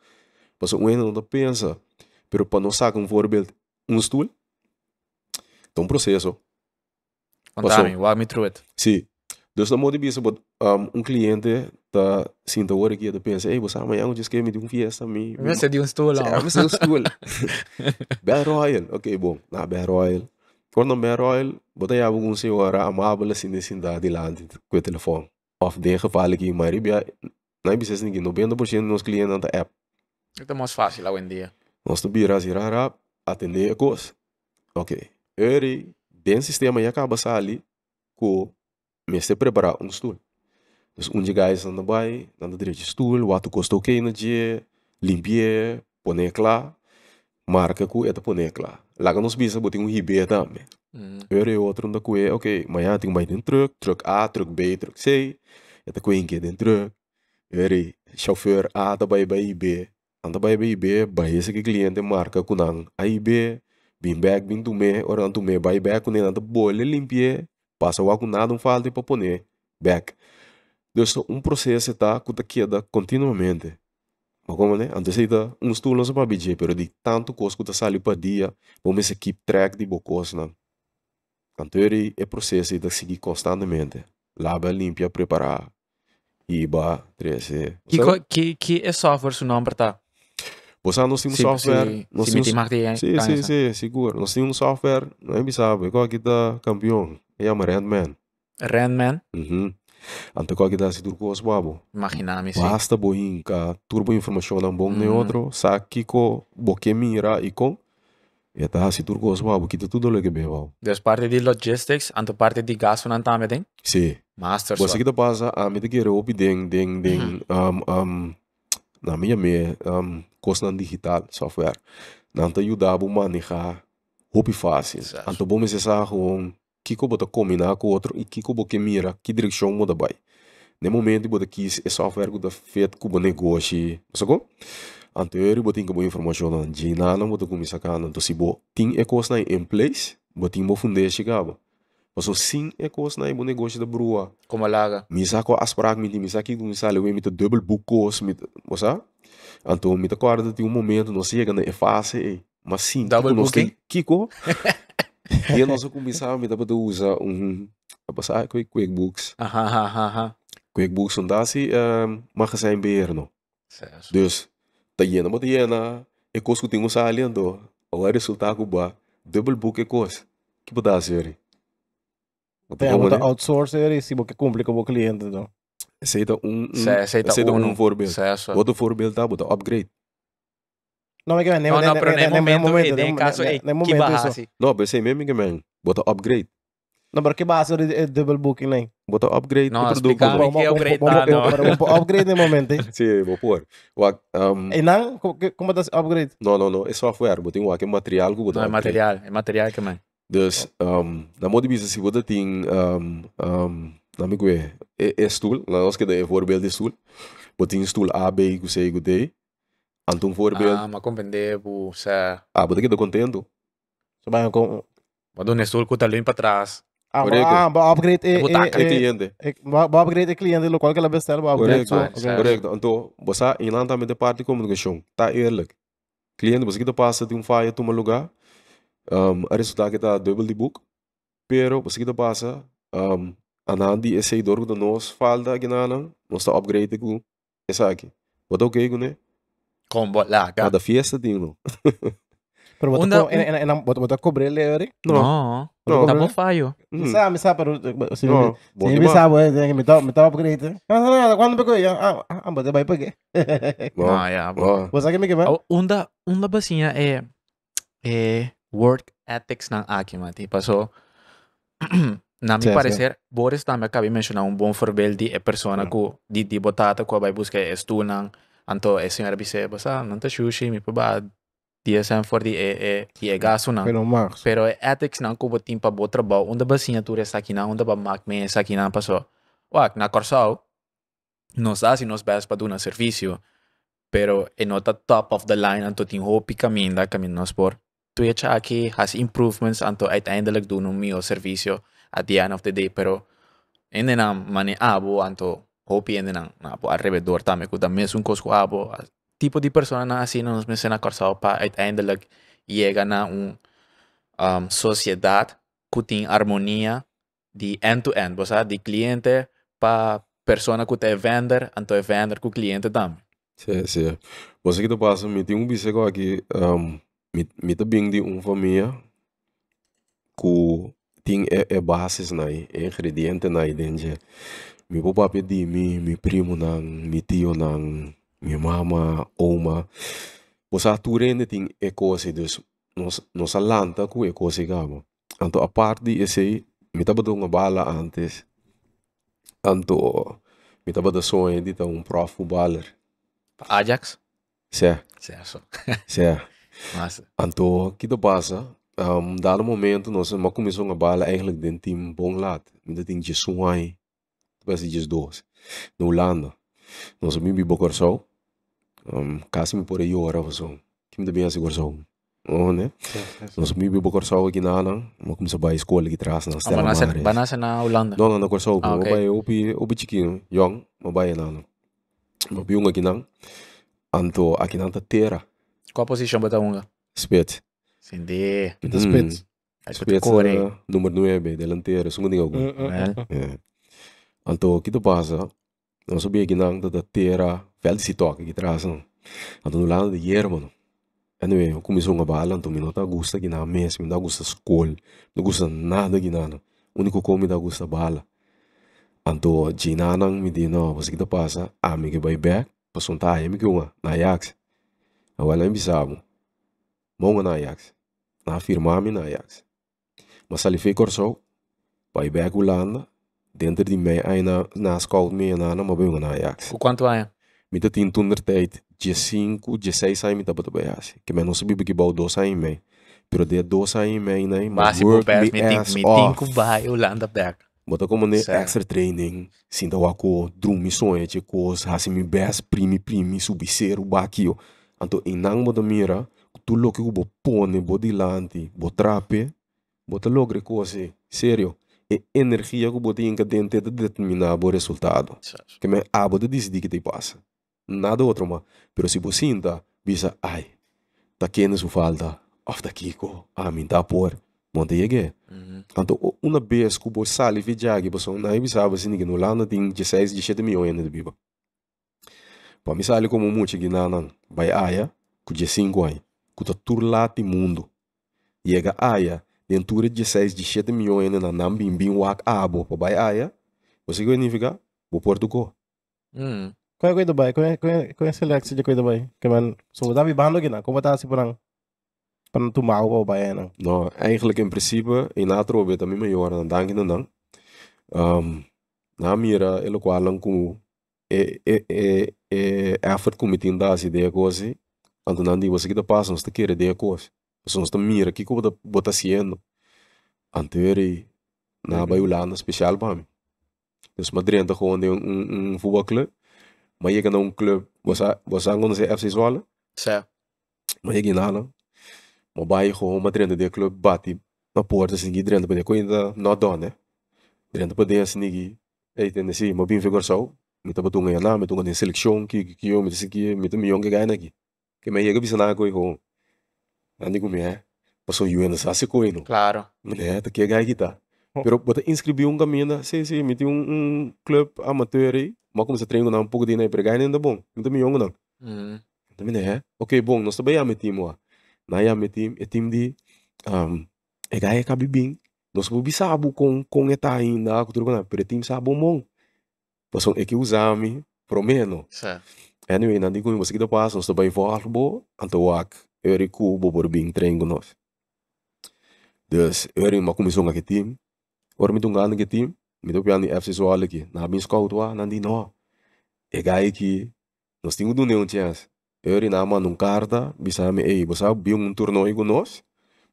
Você o ainda não pensa. Pero para não sacar um voorbeeld, um stool é um processo. Contame, walk me through it. Sí. Dus dan moet je um, cliente tá sinta zien que horen keer te pensen. Hey, we zijn maar jongens, kan je met een fiesta estou We zijn die um stoel aan. We Royal. Ok, bom. Na ah, Ben Royal. Quando Ben Royal, wat heb je gezien waar amabele de sinta in dat com o telefone. telefoon. Of é de geval ik in Maribia. Nou, ik bezig niet. 90% van onze cliënten aan de app. É is mais fácil hoje em dia. Nós tu biras irá atender a coisa. Ok eri den sistema ya ka basali ko meste prepara un stool. Dus un guys na bai, na de direito stool, watu kosto ke na je, limpie, pone kla, marca ku eta pone kla. Laga nos bisa botem un hibe também. Mm. Eri outro anda ku e, ok, manhã tem mais den truck, truck A, truck B, truck C. Eta ku inke den truck. Eri chauffeur A da bai bai B. Anda bai bai B, bai esse cliente marca kunang A e B vim back, bim dume, oran me, vai back, nem nada bolha limpie, passa o nada um falta e poner, back. Deus um processo está com a queda continuamente. Mas como né? Antes ainda um estudo não se para BJ, pero de tanto coisa cuta saiu para dia, vamos aqui, track de bocos não. Né? Então, Anterior é processo de tá seguir constantemente. Lava, limpia, preparar. Iba, 13. Que, que, que é software do nome tá? Pois nós tínhamos software. Si, nós tínhamos, si, si, si, seguro. Nós tínhamos software, não é bizarro. Qual que está campeão? É uma Randman. Randman? Uhum. anto qual que está se turco os babo? Imaginami, sim. Basta boim, ka turbo informação não bom nem uhum. outro, saque co boque mira e com e tá se turco os babo, quita tudo lo que bebeu. Des parte de logistics, ante parte de gasto não tá me tem? Sim. Master. Você que tá passa, a ah, medida que eu ding ding ding, uhum. um um namanya me um, kosnan digital software nanta yuda bu manejar hopi fácil anto bom essa hon kiko bota combinar com outro e kiko bo que mira que direção muda vai no momento bota que é software que da feito com o negócio sacou anterior bota tem que boa informação na dinana bota começar cá não to se bo tem é kosnan in place bota tem bo fundar chegava Oso sing e kos na ibu negosyo da brua. laga Misa ko asprak miti, misa ki misa lewe mito double book kos mita, osa? Anto mita kwarda ti um momento, não sei quando é fase, e, mas sim, double tipo, booking? Kiko. [laughs] e nós começamos mita para usar um, a passar com QuickBooks. Aha, aha, aha. QuickBooks onda si um, ehm, magazijn beheer no. Certo. Dus, tayena mo tayena, e kos ko tingo sa aliando, o resultado ba, double book e kos. Que pedaço, velho. Tem outsourcer e se você cumpre com o cliente, então. Aceita um, um aceita, aceita um, um voorbeeld. Outro voorbeeld daar, botar upgrade. Não, mas que nem, nem, nem, nem momento, nem caso, nem, momento isso. Não, pensei mesmo que man, botar upgrade. Não, mas que base é double booking, né? Botar upgrade no produto. Não, que upgrade não. Upgrade nem momento. hein Sim, vou pôr. E não, como tá upgrade? Não, não, não, é software, botem o material que botar. Não, é material, é material que man. Dus um, dan moet je bezig um, um, dan je een stoel, dan als je een voorbeeld de stoel, wat een stoel A, B, ik zeg D, en voorbeeld. Ah, maar bu pues. Ah, wat ik contento. Zo ben je kom. Maar dan alleen para atrás. Ah, ah, maar a upgrade cliente. Va a upgrade el cliente, lo cual que la bestel va upgrade. correct so, okay. correcto. Entonces, vos a de parte de eerlijk. Cliente, de un tu um, a resulta kita double the book pero sige da pasa um, anan di essay dor da nos falda ginanang nos ta upgrade ko esa aqui bota okay ko ne combo lá cada fiesta tingo Pero vos Onda, en, en, en, vos, vos te Não. Não, não. Não, não. Não, não. Não, não. Não, não. Não, não. Não, não. Não, não. Não, não. Não, não. Não, não. Não, não. Não, não. Não, não. Não, não. Não, não. Não, por Não, não. Não, não. Não, que Não, não. Não, não. Não, não. Não, não work ethics ng Akima. Tipo, so, [clears throat] na mi parecer, sí. Boris também acabei mencionando um bom forbel de persona que mm. di, di botata que vai buscar estunan, anto e eh, senhora bise, basta, ah, não te xuxi, mi paba, DSM for di e, e, e gaso na. Pero Marx. Pero e ethics na kubo tim pa bo trabaho, onda ba sinya ture sa kina, onda ba mak me sa kina pa so. Wak, na korsao, nos dá se nos best pa duna servicio, pero e nota top of the line anto tin hopi caminda, caminda nos por. Twitch aquí has improvements aan het uiteindelijk doen om mijn servicio at the end of the day. Pero en de naam mani abo anto hopi en de naam na po también es un cosco abo tipo de persona na así nos mesen acorsado pa uiteindelijk llega na un um, sociedad kutin armonía di end to end, o sea, di cliente pa persona que te vender, anto vender ku cliente también. Sí, sí. Pues que te passa, me tem un biseco aquí. um, Mit, mitabing de unfamia ku ting e, e basis nai, e ingrediente nai denje. Mi po papi di mi, mi primo nang, mi tio nang, mi mama, oma. Posa turende ting e cose dus. Nos, nos alanta ku e cose gamo. Anto a parte esse, mi tabado nga bala antes. Anto, mi tabado sonho e de ter um prof baller. Ajax? Certo. Certo. Certo. Massa. Anto, op basa. Um, dado momento, nós uma a bala eigenlijk den um team bom lat. Ainda tem suai. Depois de dois. No Holanda. Nós me bibo corsou. Um, caso me por aí ora, você. Que me bem a corsou. Oh, né? Nós me bibo corsou aqui na Ana. Uma comissão a escola que na ah, Stella Mares. Banasa na Holanda? Não, não, no corsou. Ah, okay. Mabai, opi, opi chiquinho. Young, mabai na Ana. Mabiunga aqui na. Anto, aqui na Terra. Qual a posição Scopul bătea unga. que Sinde. Câte spet? Spet core. Număr 9, delantero, sunt gândit acum. Anto, câte pasă? Não sabia que não da terra velho se toca que traz não. Então no lado de hierro mano. Anyway, eu comecei a bala, então me não tá gusta que na mesa, me dá gusta escolha, não gusta nada que não. Único como me dá gusta bala. Então, Gina não me diz não, você que tá passa, que vai back, passou um time que uma, na Ajax. Awal é na bisabo. Mongo na Ajax. Na firmami na Ajax. Mas ali foi corso. Pai bag Holanda. Dentro de mei aina na scout meia na mas bem na Ajax. O quanto é? Me tá tinha tunder teit. 15, 16 aí me tá bota bem assim. Que menos subi porque bau 2 aí mei. Mas de 2 aí mei na mas work me ass off. Me tinko vai Holanda back. Bota como ne extra training. Sinta o acordo, drumi que coisa, assim me best, primi, primi, subicero, baquio. Anto inang mo mira, tulo que bo pone, bo dilanti, bo trape, bo te logre cose, serio. E energia que bo te inca dente de determinar bo resultado. Certo. Que me abo de decidir que te passa. Nada outro, ma. Pero se bo sinta, bisa, ai, ta quendo su falta, of da kiko, a mim tá por, monte llegué. Uhum. Mm-hmm. Anto, uma vez que bo sali vidiagi, bo son, na ibisaba, sinig, no lana, tem 16, 17 milhões de biba. Pa misali ko mumuchi ginanan bai aya ku 15 ku ta tur no mundo. Yega aya dentura 16, 17 milhões na nambim bim wak abo pa bai aya. Você que significa? Bo porto ko. Mm. Kaya ko Dubai, Que kaya kaya select sa ko Dubai. Kaman so dabi bando gina, ko bata si parang parang tumaw ko ba yan. No, eigenlijk in principe in atro bet a mi mayor na dangi na nang. Um, na mira ilo kwalang ku e e e e afet kumiti ndasi de gozi você que wasi kita está querendo kere de gozi pasans ta mira ki ko bota siendo antu eri na bai ulanda special bami dus madrid ta um um futebol clube mas é que kan um clube você você aan onze FC Zwolle ja maar je kan halen maar bai gewoon madrid de clube bate na porta singi drendu pode ko ainda not done né drendu pode sinigi ei assim mobin figor sau mito po tunga na mito ngani selection ki ki yo mito siki mito mi yong ke gai na ki ke me yega bisana ko ko ani ko me é passo yu na sa ko no claro né tá que gai kita pero bota inscrevi um caminho se se mito um, um club amateur aí mas como se treino não um pouco de na pregar ainda bom mito mi yong ok bom nós também a metimo a na ya metim é time de um, é gai é nós vamos saber com com eta ainda com tudo que não pretim sabe bom Pasong eki usami promeno. Sa. Anyway, nanti ko yung masakit na pasan sa bay varbo, antawak, eri ko boborbing train ko nos. Dus, eri makumisong aki team, or mitungan aki team, mitupian ni FC Soal escola nabin scout wa, não é Ega que nós temos dune um chance. Eri na mano num carta, bisame ei, você sabe um torneio com nós,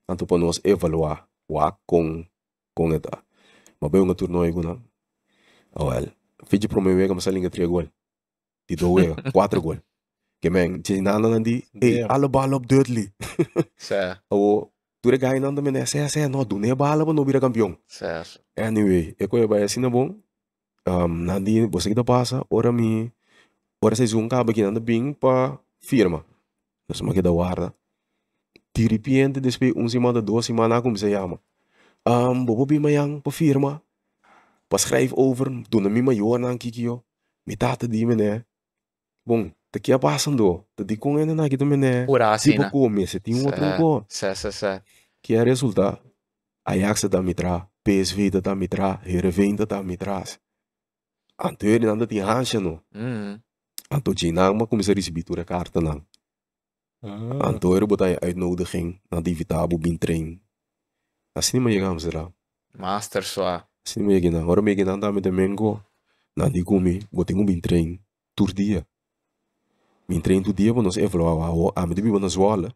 anto para nós evaluar, wa com com eta. Mas bem um torneio com não. Oh, well. Fiz Fiji pro meu ego masaling three goal. Di dowe [laughs] quatro gol. Que tinha goal. Kemeng chinana nandi eh alab alab Ou tu Awo ture gai nanda mene sa sa não, dune ba alab não vira campeão. Sa. Anyway, eko e ba sina bom. Um nandi você que tá passa, ora mi ora se zunga ba kinanda bing pa firma. Nós somos Nasa magida warda. Tiripiente despe um semana, duas semana como se chama. Um, bobo bimayang pa firma. pas schrijf over, doen de mima johan aan kikio. Mitata die hè, bon, te kia passen do. dat die kon en na gitu meneer. Ura je Tipo ko me wat er ook. Se, se, se. Kia resultaat, Ajax dat aan mitra. PSV dat aan mitra. Heerenveen dat aan mitra's. Anteuren dan dat die hansje no. Mm. kom je maar commissaris Biture kaarten lang. Ah. Antoer bota je uitnodiging naar die Vitabu Bintrain. Dat is niet meer je gamsera. Master zwaar. Sino megina, ora megina anda de mengo. Na digumi, gotengo bin trem tur dia. Bin trem tur dia, a evloa, o amde bi bonos wala.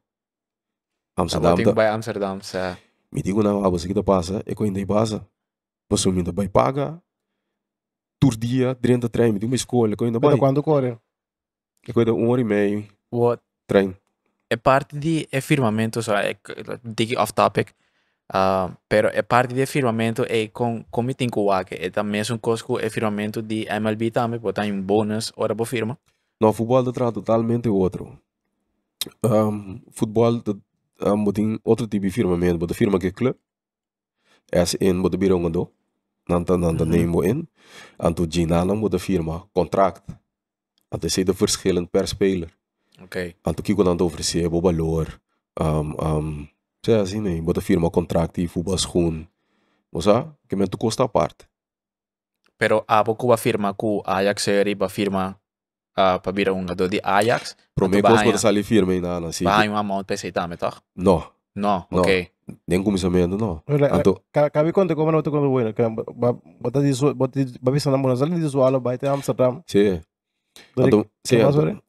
Amsterdam. Gotengo by Amsterdam, Me digo não a você que tá passa, e ainda e passa. Passou minda vai paga. Tur dia, do trem, me uma escolha, coinda by. Quando corre? E de uma hora e meia. What? Trem. É parte de firmamento, só, é, off topic. Uh, pero é parte de firmamento é com como tem que o que eh, é também um cosco é firmamento de MLB também, porque tem um bônus ora para firma. No futebol de trás totalmente outro. Um, futebol de, um, tem outro tipo de firmamento, porque firma que é clube. Essa em bote birão ando. Nanta nanta uh -huh. nemo in. Anto ginalam bote firma contrato Anto se de verschillend per speler. Oké. Okay. Anto kiko nanta oferecer bo valor. Um, um, Cioè, é assim, né? Bota firma contrato e fubas run. Moça, que mento custa a parte. Pero a ah, pouco a firma com Ajax Seri, a firma uh, para vir a um do de Ajax. Promei que você sair firme ainda, não sei. Vai um amount para também, me Não. Não, ok. Nem começamento, não. Então, cabe conta como não te conta boa, né? que é, bota isso, bota babisa na mão sale disso ala vai ter Amsterdam. Sim. Então, sim.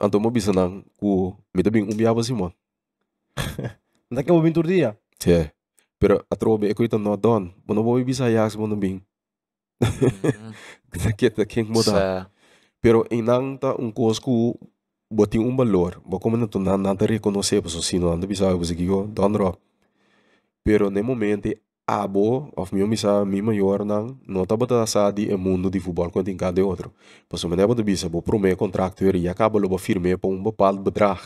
Então, mo bisa nang ku, me também um biaba assim, mano. Nataknya bobin tur dia. Yeah. Pero atrobe eko ito no don. Bono bobi bisa yaks bono bing. Nakita king mo que Pero inang ta un cosco botin um valor. Bo como não na nada reconhecer não sino anda bisa eu consegui don ro. Pero ne momento abo of meu misa mi maior nang não tá bota sa di e mundo de futebol quando em cada outro. Passo me nebo de bisa bo prome contrato e acaba lobo firme para um bopal drag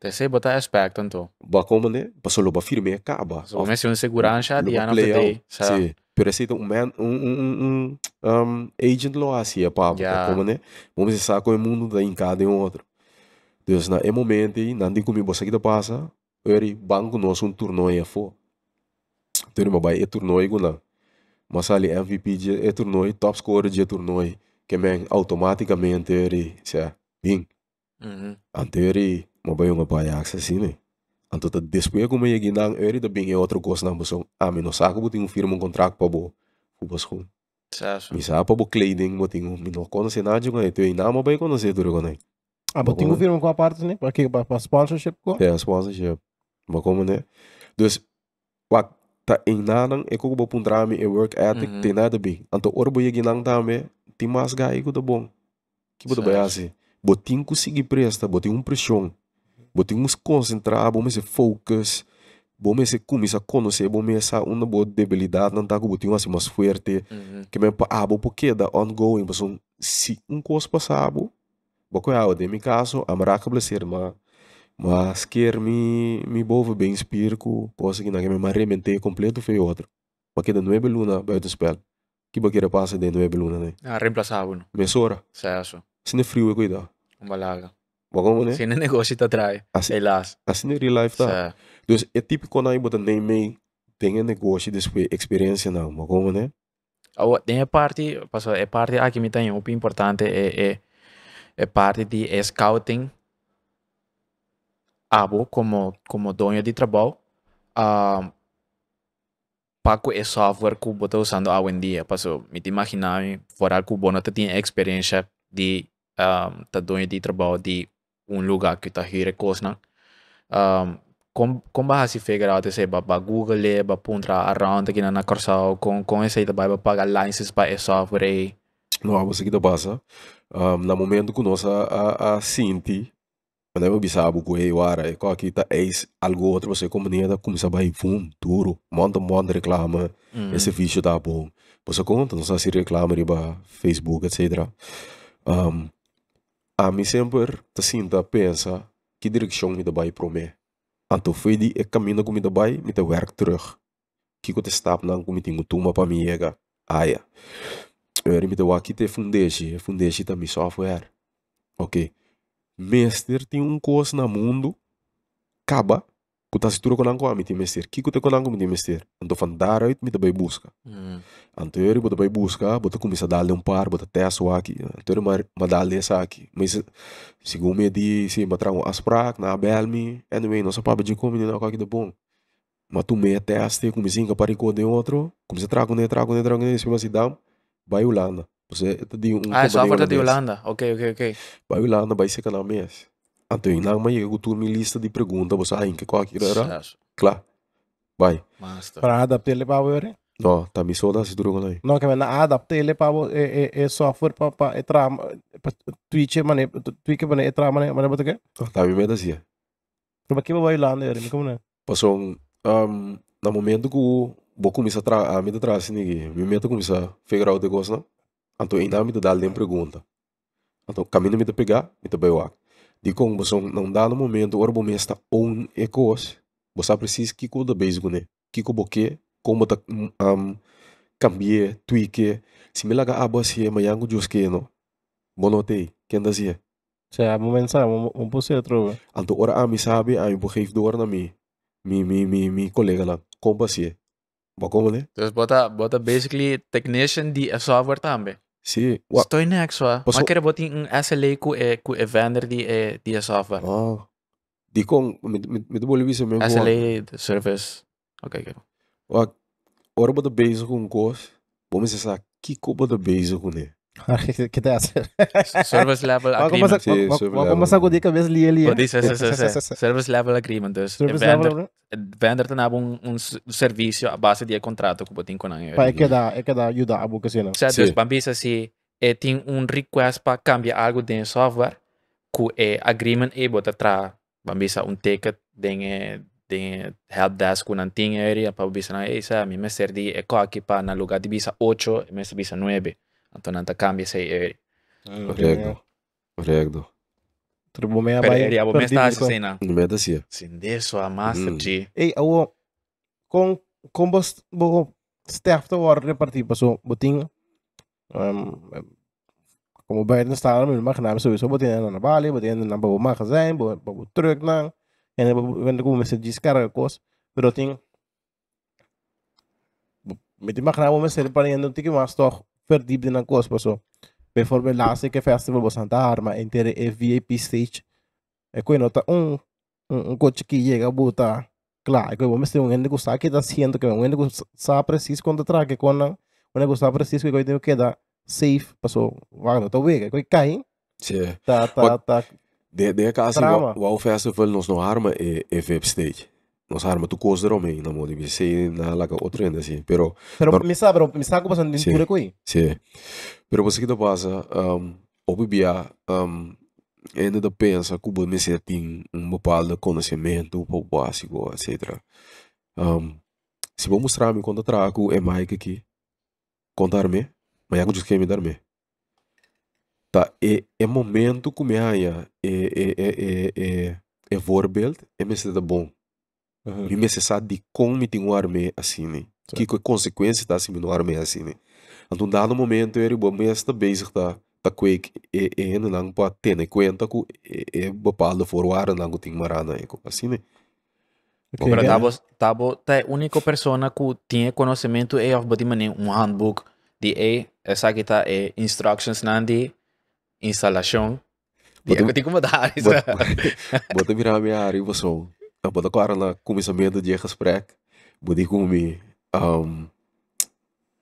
Tese bota aspect tanto. Ba como ne, né? ba solo ba firme ka ba. So me se un segurança di ano de day. Sim. Pero esse um man um um um um agent lo asia pa yeah. como ne. Né? Vamos estar com o mundo da em cada um outro. Deus na é momento e nandi comi bosa que da passa. Eri banco nosso um e fo. Turi uma baia e torneio guna. Mas ali MVP de e torneio, top scorer de torneio, que men automaticamente eri, se, bing. Mhm. Mm Anteri Maar bij jongen paar jaar zien. En tot het despoje kom je geen dag uit, dan ben je otro kost não bezong. Ah, mijn zaken moet ik firma contract pabo. Voetbalschoen. Misa pabo kleding moet ik nog konden zijn aanjongen. Het twee namen bij konden zijn doorgaan. Ah, maar tingo firma com a parte, né? Eh. Para que para sponsorship com? É, sponsorship. Mas como né? Eh. Dus wat ta in nanang e ko bo pun drama e eh, work ethic mm -hmm. tinada então Anto orbo ye ginang dame timas ga ego da bom. Que bo do baiase. consegui presta, botin um pressão. Vou ter que concentrar, bom esse focus, bom esse se a conhecer, bom essa uma boa debilidade, não tá com vou assim mais forte. Uhum. Que me para vou porque da ongoing, mas se um coisa passado, vou com ela, de meu caso, a maraca blesser, mas mas quer me me bovo bem espírito, posso que naquele momento me arrebentei completo foi outro. Porque da nove luna, vai do spell. Que que era passa de nove luna, né? Ah, reemplazável. Mesora. Certo. Se não é frio, é cuidado. Uma larga. Waarom niet? Geen negotie te draaien, helaas. Dat is niet real life daar. Dus het type kon je moeten nemen mee dingen negotie, dus we experience nou, waarom niet? Oh, ah, tem parte, passo, é parte aqui me tem um pouco importante é, é é parte de scouting abo como como dono de trabalho um, ah, Paco é software que você está usando hoje em dia. Passo, me imaginar, fora que você não tem experiência de um, ah, tá de trabalho de un lugar que tahire kosnak. Um, com kom ba hasi figure eh, você vai ba o Google ba eh, puntra around aqui na corsao com com esse aí ba pagar licenses para esse software eh. Não, você que passa. Um, na momento que nós a a, a Cinti quando eu bisabo com eu ara e aqui tá eis algo outro você companhia da começa vai fum duro monta monta reclama mm. esse vídeo tá bom você conta não só se reclama riba Facebook etc um, a mim sempre te sinta pensa que direção me da bai pro me. Anto foi di e caminho com me da bai, me dar werk terug. Kiko te stap na com me tingo tuma pa mi ega. Aia. Ah. Eri me da aqui te fundeshi, fundeshi ta mi software. Ok. Mestre tem um curso na mundo, Caba. Ku ta situra ko nang ko amiti mesir. Ki ku te ko nang ko miti mesir. Anto fan daruit mita bai busca. Mm. Anteori bota bai busca, bota começa a dar-lhe um par, bota te a sua aqui. Anteori ma, ma dar-lhe essa aqui. Mas se me di, se ma trang as na abel-me. Anyway, nossa paba de como menino aqui de bom. Ma tu me até as te, comecei a paricô de outro. Comecei a trago, né, trago, né, trago, né, se ma se dá. Vai Holanda. Você tá de um... Ah, só a de Holanda. Ok, ok, ok. Vai Holanda, vai ser canal mesmo. Antoi nang ma yega kutur mi lista de perguntas você sabe em que kira era claro vai Para adaptar ele para o No, tá me solda se durou lá. Não, que na adaptar ele para é é é software para para etra Twitch mane Twitch mane etra mano para o que? Tá me meda sia. Para que vai lá né, como né? Passou um no momento que eu vou começar a a me tra assim que me meto começar a figurar o negócio não. Então ainda me dá lhe pergunta. Então caminho me pegar, me baiar você não dá no momento or bumesta own ecos. Bosa precis kiko da basegune. Né? Kiko boke, como ta tá, hum, hum, ah, é é? É um, cambie, tuike, similaga abas he mayango juske no. Bonotei, kenda zia. Cioè, a momenza, un po' si trova. Alto ora ami ah, sabe, ami ah, po geef door na mi, mi, mi, mi, mi collega lang, bom assim? como né então bota, bota basically technician de software também Sì, wa- Stoj nek swa. Posso- um kere boti SLA ku e eh, ku eh, vendor de eh, software. Ah. Di kong, mit, mit, mit boli O, me de service. Ok, ok. Wa, ora bota basic un kos, bome se sa, kiko bota basic un [laughs] ¿Qué te hace? Service Level Agreement. Vamos a sacudir que habías lié lié. Isso, Service Level Agreement. Service vendor, tiene un servicio a base de contrato que tem con Para que da que a buscar O sea, sí. bambisa eh, request para cambiar algo de software que el eh, agreement e bota tra bambisa un ticket de eh, de help desk con para bambisa me me serdi é para na lugar de visa 8, me serdi visa 9. Atonanta cambia essa area. Ah, correcto. Correcto. Trebuie mea per bai area, bomea asta se sena. Lumea da a master mm. G. Ei, au con con bos bo staff to war repartir paso pues, botin um em, em, como Biden staar met mag naam sowieso botin en la Bali, botin na bo magazijn, bo bo truck na en bo wen ko mes discar cos, pero tin met die me estoy pariendo un tik más toch verdiepte in een kosmos. Bijvoorbeeld, laatste keer festival was aan daar, maar in de VIP stage. Ik weet nog dat een, een, een coach die llega buta. Claro, ik weet wel, een que é sabe é que da é haciendo, que un que sabe precis cuando traque, con un que sabe precis que hoy tengo que dar safe, pasó, bueno, está bien, que cai. Sí. Tá, tá, tá. De, de casa, o, festival nos no arma e, e VIP stage o sea, arma tu cosa de me no me dice na la que otra gente sí, pero pero no, me sabe, pero me sabe cómo pasan sí, pura coi. Sí. Pero pues que te pasa, um, o bebia, um, ainda da pensa que o bebê tem um bocado de conhecimento, pouco básico, etc. Um, se vou mostrar me quando trago é mais que aqui, contar-me, mas é que eu me dar-me. Tá, é, é momento que me é, é, é, é, é, é, é, é, é, é, é, é, é, é, Uhum. Prima se sa como tem um arme assim, né? Que consequência tá assim no arme assim, né? Então, dado momento, ele bom, mas está basic tá tá quake e e não não pode ter né conta com e e bapaldo forward não tem marana e né? assim, né? Okay, bom, tabo tabo tá é única pessoa que tinha conhecimento é of body mané um handbook de e essa aqui tá é instructions na né? de instalação. Bota, tem como dar isso. Bota virar minha área e você Abodakwarana começamento de erras prec, Budikumi, um,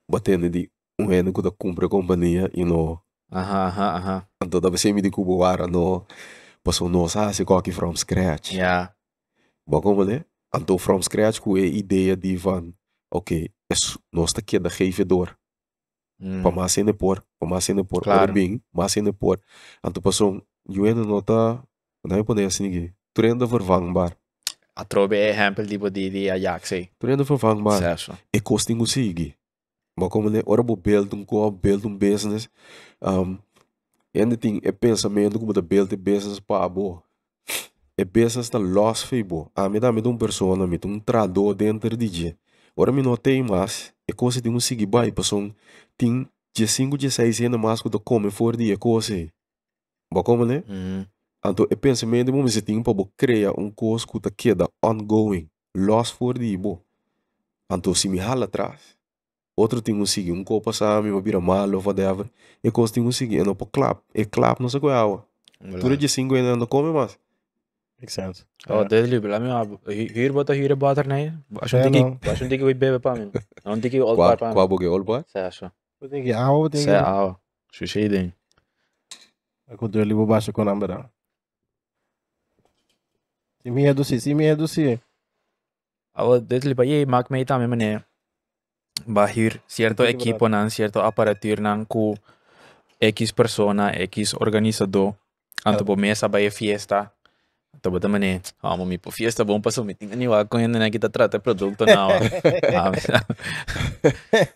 batendo de um ano que cumpre a companhia e não. Aham, aham, aham. Então, dava sempre de cubuara, não. Passou a se coque from scratch. Yeah. Bom, como né? Então, from scratch, com a ideia de van, ok, é nós tá que é da gevedor. Mm. Hum. Para mais ainda por para mais ainda por claro. bem, mais ainda pôr. Então, passou, eu ainda não está não é poder assim, que tu ainda vervang bar a tror det er eksempel de på de de er jak sig. Du er for fang man. Særligt. Jeg koster ikke sig. Mas como nem ora bo build um co build um business, um, ainda tem é pensamento como da build business para bo. É business da loss fei bo. A ah, mim dá me um persona, que um trador dentro de dia. Ora me notei mas é coisa de um seguir bai, passou tem 15, 16 ainda mais que do come for dia coisa. Bo como né? Mm mm-hmm. Anto e pensamento mo misiting pa bo crea un course kuta queda ongoing, lost for di bo. Anto se me hala atrás. Outro tem um seguir, um copo sabe, uma bira mal, ou whatever. E coisa tem um seguir, eu não pô clap, e clap não sei qual é Tudo de 5 ainda não come make sense Oh, ah. desde livre, lá meu abo. hir bota hier bater nei. Acho que acho que vai beber para mim. Não tem que all bar para mim. Qual bogue all bar? Você acha? Tem que ao, tem que. Você ao. Xuxei dei. Vai com dele vou baixo com a número sim Simia agora Simia Edusi. Desde pa ei mak me tame mene bahir cierto equipo nan cierto aparatur nan ku X persona, X organizador, anto bo mesa ba fiesta. Anto bo tamane, ah, mami, po fiesta bom paso mi tinga niwa ko yendo na kita trata produto na.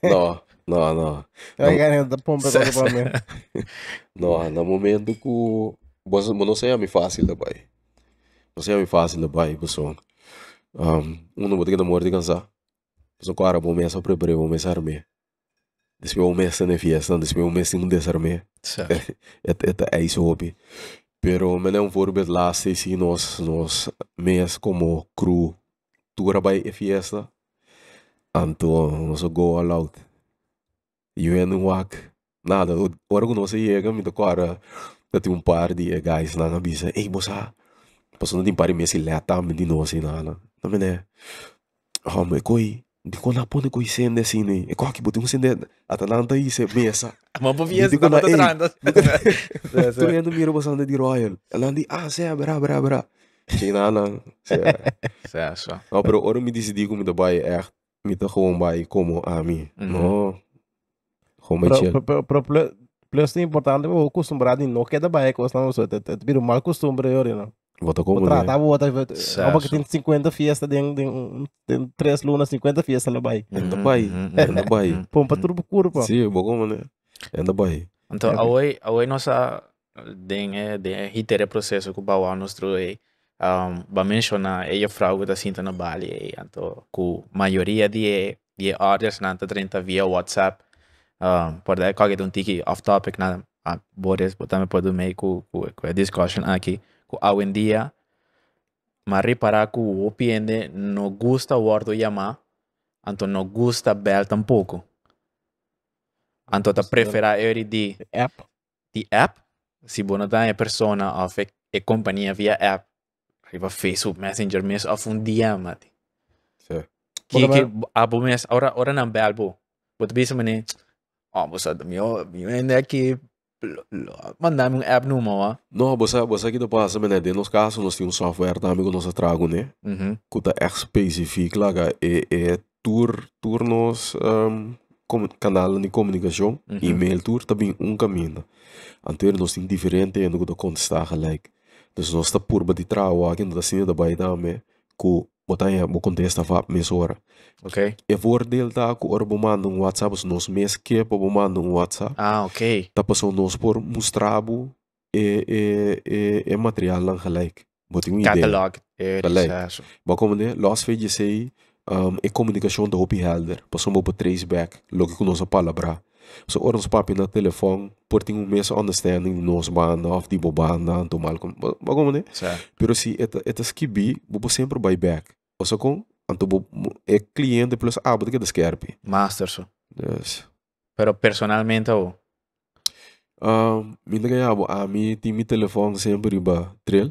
No, no, no. Ay, ganha da pompa para mim. No, [laughs] no momento ku Bos não sei mi fácil Kasi ay fácil na bai buso. Um, uno buti kita mordi kansa. Buso kara bo mesa prepare bo a arme. Despe bo mesa ne fiesta, despe bo mês não desarme. Eta eta é isso hopi. Pero me não for bet laste se nós nós mes como cru tu vai e fiesta. Anto nos go all out. Yuen wak. Nada, ora kuno se yega mi eu kara. Tati um par de guys na na bisa. Ei, moça, Paso não pari mesi leta me di nosi na na. Na mene. Ha me koi. Di ko na po ne koi sende sini. E ko ki buti mo sende atalanta i se mesa. Ma po vies na mo atalanta. Tu para miro paso di Royal. Alandi ah se bra bra bra. China na. Se. Se so. No pero ora mi decidi como da bai echt. Mi ta gewoon bai como a mi. No. Gewoon beetje. Plus det är importante att vara acostumbrad i något där bara, det blir en mal costumbre, gör det. Vota como? Outra, tá outra. É um pouquinho tem 50 fiesta, tem, um tem 3 lunas, 50 fiestas na Bahia. Na Bahia, na Bahia. Pompa tudo procura, pô. Sim, bom como, né? Então, é na Bahia. Então, hoje, hoje nossa, tem, é, é tem, é processo que o Bauá nosso aí, um, mencionar, é a fraude da cinta na Bali. então, com maioria de, de ordens, na né, 30 via WhatsApp, um, por daí, qualquer um tique off-topic, na, né, a, Boris, também pode meio com, com, a discussão aqui, awendia marri para ku wo piende no gusta wardo yama anto no gusta bel tampoco anto ta prefera eri di app di app si buona da persona of e, e compagnia via app arriva Facebook Messenger mes of un DM mati sì che che abo mes ora ora non belbo potrebbe essere oh, bossa, mio, mio, mio, mio, mio, mio, mandar um app no mão, Não, você, você aqui que passa, mas né, nos casos nós temos um software também tá, que nós trago, né? Uhum. Que tá específico lá, é, é tur turnos, um, canal de comunicação, uhum. e-mail tour, também um caminho. Então, nós temos diferente ainda que contestar, like. Então, nós estamos por de trago aqui no da da Baidame, com botanha bo contesta vap mesora. Ok. E voordeel da ku or bo mando WhatsApp os nos mes que po bo WhatsApp. Ah, ok. Ta passou nos por mostrabo e e e, e material lang gelijk. Boting ideia. Catalog. Eh, gelijk. Maar dus, eh, kom de los VGC um, e comunicação da hopi helder. Passou mo po traceback, logo com palabra. palavra. So oorlog papi na telefon porting um mês understanding nos banda of di bobanda anto malcom bagomo né pero si eta eta skibi bobo sempre buy back oso com anto é cliente plus abo que das kerpi master so yes pero personalmente o um, ah, minda kaya abo ami timi telefon sempre iba trail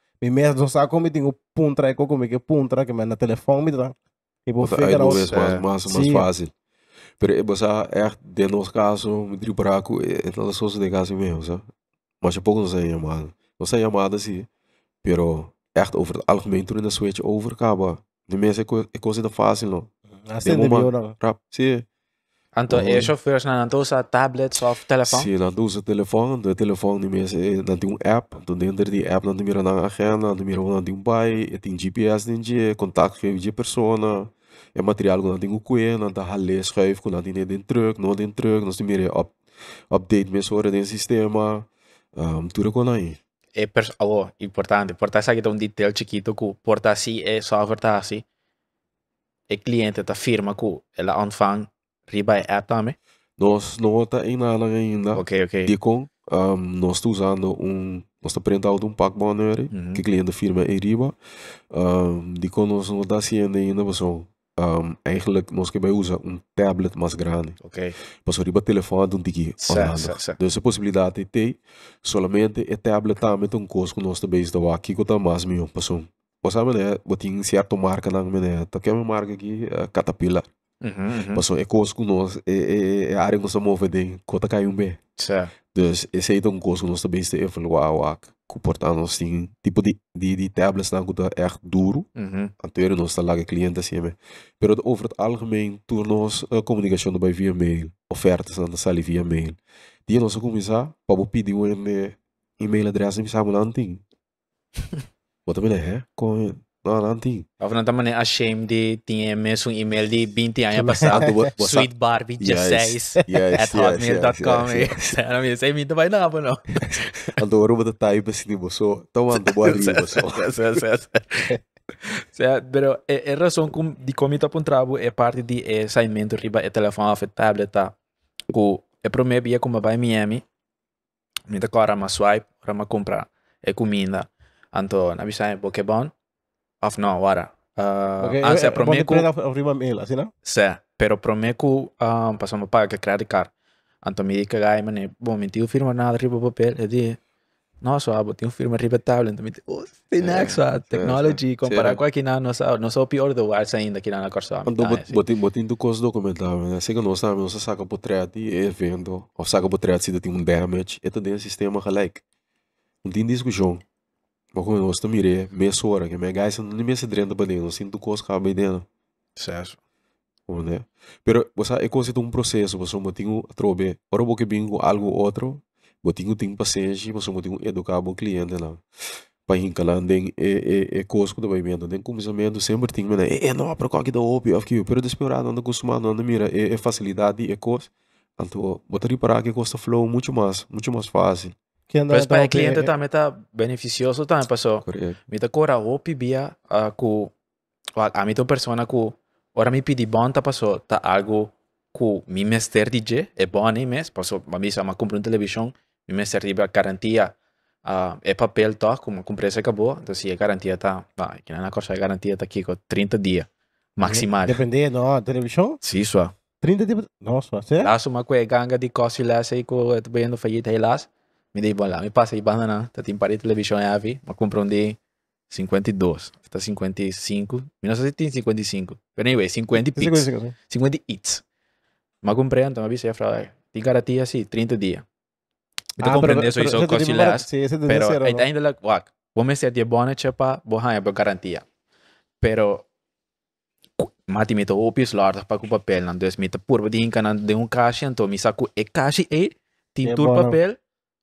mi mies dosaa komitin ku puntra e koku que puntra ke na telefoon mitra. Ik wil figure out. Het is maar mais fácil. Pero eh, você é eh, de nosso casos eh, me deu buraco, então eu sou de casa mesmo, sabe? Mas pouco não sei chamada. Não sei chamada sim. Pero echt over algo algemeen toen in de switch over kaba. De mensen ik consider fácil, não. Acende meu, não. Rap, sim. انت أوه. شوف telefone, ندوسها telefone او تليفون سي ندوسها تليفون ده تليفون نديهم اب دون دندر دي اب ندمير انا اخيانا ندمير انا نديهم tem GPS جي بي اس نجي كونتاكت geven je persona je materiaal kon nadien koeien, dan de halle schuif kon nadien den truck, no den truck, dan né? meer op é, update mes horen den sistema, um, ah, tudo kon aí. É alô, ah, oh, importante, porta essa aqui tem tá um detalhe chiquito que porta assim é software é tá assim. E cliente da firma que ela onfang Riba é app também? Nós não está em nada ainda. Ok, ok. Dicom, um, nós estamos tá usando um. Nós estamos tá prendendo um pack banner uhum. que cliente firma em Riba. Um, Dicom, nós não está sendo ainda, pessoal. Um, eigenlijk, nós que bij usa um tablet mais grande. Ok. Mas o riba telefone de um tiki. Dus a possibilidade tem solamente a é tablet também tá, tem um curso que nós também está aqui que está mais meu, pessoal. Mas né, a maneira, eu tinha certa marca na maneira, tá que é uma marca aqui, uh, Caterpillar. Mm -hmm. Maar zo, ik koos kunos, ik aring ons omhoogding, kota kayum be. Dus ik zei dan koos kunos de beste even wa wa kuport aan ons ding. die, die, die tablets dan goed echt door. Mm -hmm. ons te lage cliënten zien me. Maar over het algemeen toen ons uh, communicatie bij via mail. Offertes aan de sali via mail. Die onze commissar, pabo pidi um, een eh, e-mailadres en samen [laughs] aan ding. Wat heb je hè? Kom Nanti. Of teman yang ashamed di DM-nya sung email di binti aja pasal [laughs] sweet barbie just says [laughs] at hotmail.com. Saya minta saya minta baik apa no. Antu baru betul tahu pasti di boso. Tahu antu baru di boso. Cioè, però è, è ragione com, di come ti appuntravo è parte di e sai mento riba e telefono e tablet cu ah. e pro me via come vai Miami mi da cora ma swipe ora ma compra e cominda anto na bisai bokebon half an hour. Uh, okay. Ah, se eh, promeco... Arriba mail, assim, não? Sim, pero promeco, um, ah, passamos para que criticar. Então me dica, gai, mané, bom, me tio firma nada arriba papel, eu disse, nossa, abo, tem um firma arriba tablet, então me disse, oh, tem next, é, technology, é, comparar com aqui, não, não sou pior do WhatsApp ainda, aqui na Corsa. Então, botem do curso documentável, né? Sei que nós sabemos, você saca por trás de evento, ou saca por trás se tem um damage, é também um sistema que, like, não tem discussão. Bocunostamire, mesora, que é me gaisa não me sedrenda badeno, sinto cos cabo badeno. Certo. Onde? Pero você é coisa um processo, você não tem um trobe, ora porque bingo algo outro, você tem tem paciência, você não tem educar bom cliente lá. Né? Para hinca lá, tem é é é coisa do movimento, tem começamento sempre tem, né? É, é não para qualquer da op, of que, pero desesperado, anda acostumado, anda mira, é, é facilidade, é coisa. Então, botar reparar que costa flow muito mais, muito mais fácil. Pues para el cliente también está beneficioso también pasó. Mi te cora o pibia a cu a a mi tu persona cu ora mi pidi bon ta pasó ta algo cu mi mester DJ e bon e mes pasó a mi sama compro un televisión mi mester di garantía a e papel to como compré se acabó entonces e garantía ta va que na cosa garantía ta kiko 30 dias maximal. Depende no televisión? Sí, sua. 30 dias. Nossa, você? Lá suma com a ganga de costa e lá sei vendo fallita e lá me dei, bola me passa di banana, tá tem parede televisione avi, ma compro un di 52, tá 55, menos so se tem 55, pero anyway, 50 pits, 50, hits. mas comprei, então, avviso, a falei, tem garantia, sim, 30 dias. Mi ah, comprende, isso, isso, così lá, pero, aí tá ainda lá, uac, comecei a boa bona, Vou ganhar é garantia. Pero, mati mi to opis lartas pa com papel, não, deus mi to purba di hinka, não, de um caixa, então, me saco e caixa e, tem tudo papel,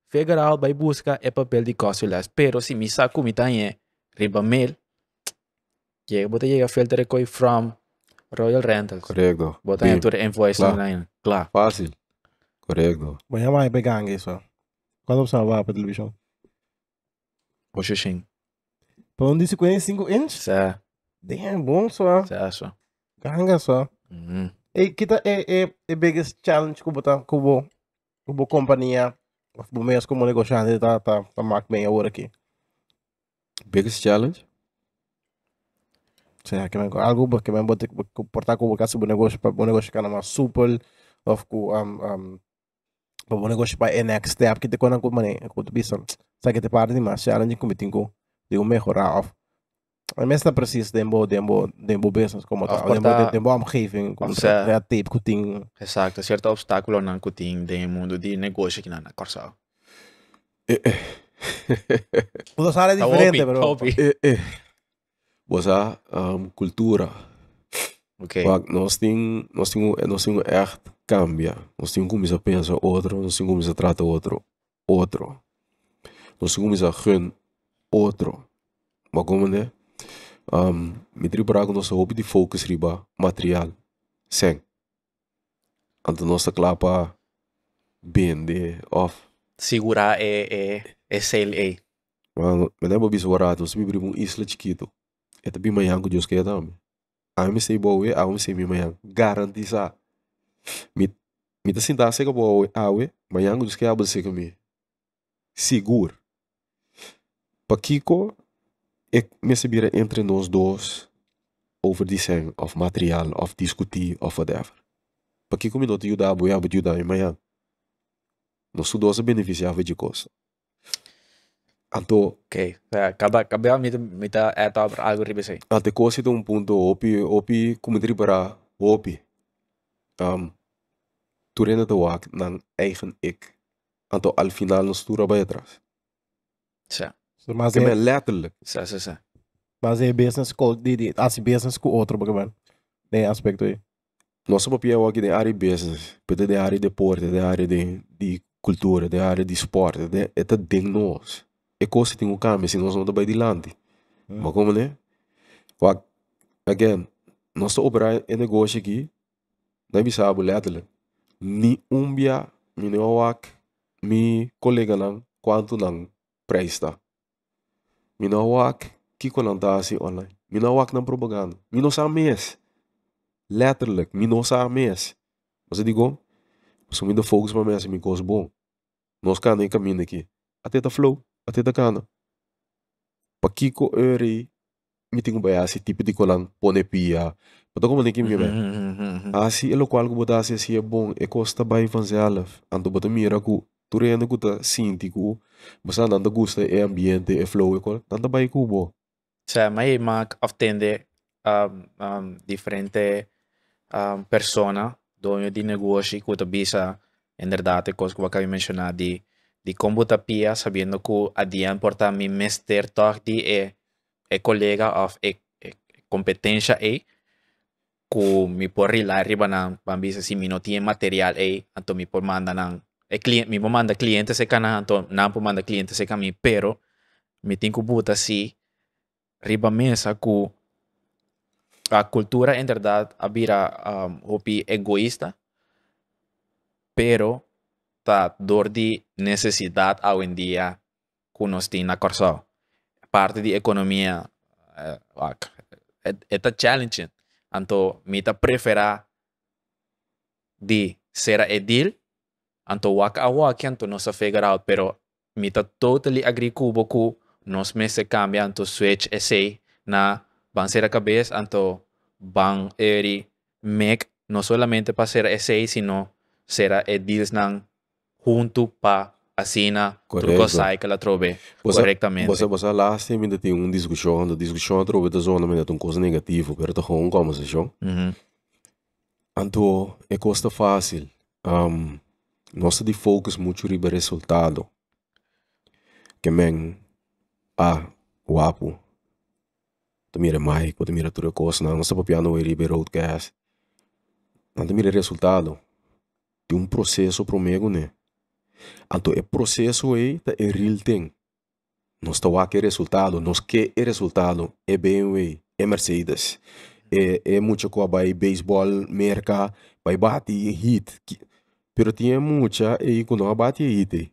federal vai buscar é papel de cápsulas, pero se me saco me tem riba mail, chega, bota chega filter coi from Royal Rentals. Correcto. Bota em tu invoice claro. online. Claro. Fácil. Correto. Mas é uma pegar isso. Quando você vai para televisão? Oxe, xing. Para onde se conhece 5 inch? Sim, Damn, bom só. Sá, só. Ganga só. Uhum. E que tá é é é biggest challenge que botar com o companhia Mulțumesc că mă negociam de data ta mac bem a ora aqui. Biggest challenge? Sei que me algo que me bote portar com o caso do negócio para o negócio que era super of com um um para o negócio para next step que te conan com mané com tu bisan. Sabe que te para de mais challenge com meeting com de melhorar of Mensen precies Dembo, Dembo, Dembo business como ah, tal. Dembo, Dembo omgeving como tal. Ja, tape, kuting. Exato, certo obstáculo na kuting de mundo de negócio aqui na Corsal. Eh, eh. Os [laughs] é áreas tá diferentes, bro. Hobby. Eh, Bosa, um, cultura. Ok. Mas nós tem nós temos, nós temos echt cambia. Nós temos como se pensa outro, nós temos como se trata outro, outro. Nós temos como se gun outro. Mas como é? um, medri brago nosso hobby de focus riba material sem ando nossa clapa bende off segurar é é é CLA mano me lembro bis warado se bibri um isla chiquito é também manhã que Deus quer dar me a me sei boa a me sei me manhã garantiza mit me tá sinta se que boa we manhã que Deus quer abrir se que me seguro pa Kiko Ik misberen entre nos dois over die zijn of materiaal of discutir of whatever. Porque combinou de ajudar, boiar, de ajudar amanhã. Nosso doce beneficiava de coisa. Então, ok. Acaba, acaba me me tá é tá algo ribese. Até coisa de um ponto opi opi como dribara opi. Um, Turena de wak nan eigen ik. Anto, al final nos tura bij atrás. Certo. So, mas okay, é... Lätel. Sa, sa, sa. Mas é business school, de, de, assim, business school outro, porque, mano, né, tem aspecto aí. Nosso é papel aqui é área de business, porque é área de deporte, é área de, de cultura, é área de esporte, de, é tudo dentro de nós. É coisa que tem um câmbio, se nós não vai adiante. Hum. Mas como, né? o, Again, nosso obra é negócio aqui, não é sabe, Lätel. Ni um dia, mi não me colega não, quanto não presta. Mina wak ki connotatie online. Mina wak dan propaganda. Mino sa mes. Letterlijk, mino sa mes. Você digo? Você me dá fogos para mes, me cos bom. Nós cana em caminho aqui. Até da flow, até da cana. Pa kiko eri me tingo ba esse tipo de colan pone pia. Pato como nem mhm, que mhm, me mhm, me. Assim, elo qual que botase assim é bom, e costa ba evangelho. Ando mira ku turena ku ta sinti ku basta nanda gusta e ambiente e flow e col nanda bai ku bo cioè ma è ma attende um, um, differente um, persona dono di negozi ku ta bisa inderdaad cos ku baka mencionar di di combo tapia sabiendo ku adian porta mi mester tog di e e collega of e, e competencia e ku mi por rilar riba na bambisa si mi no tiene material e anto mi por manda nang El cliente, mi manda cliente se cana, entonces nampo manda cliente se mí pero mi tengo puta si riba mesa ku a cultura en verdad abira um, poco egoísta, pero ta dor necesidad hoy en día que nos tiene Parte de economía eh, eh, está challenging. Anto, mi ta prefera di ser edil Anto waka awaki anto não se figure out, pero mita totally agree kubo ku nos mese cambia anto switch essay na van ser a cabeza anto ban eri make no solamente para ser essay sino será edils nan junto pa assina truco sai que la trove corretamente. Você você lá assim ainda tem um discussão, da discussão trove da zona ainda tem coisa negativa, pero to com conversação. Uhum. Anto é costa fácil. Um, não de focus muito sobre resultado. Que men, ah, guapo. Tu mira mágico, tu mira tudo coisa, não está papiando o ribe roadcast. Não te mira resultado. Tem um processo pro mego, né? Então, é processo aí, tá, tá é real thing. Nós tá que resultado, nós quer resultado, é BMW, é Mercedes. É, é muito com a baseball, merca, vai bater, hit, pero tinha muita e que não abate te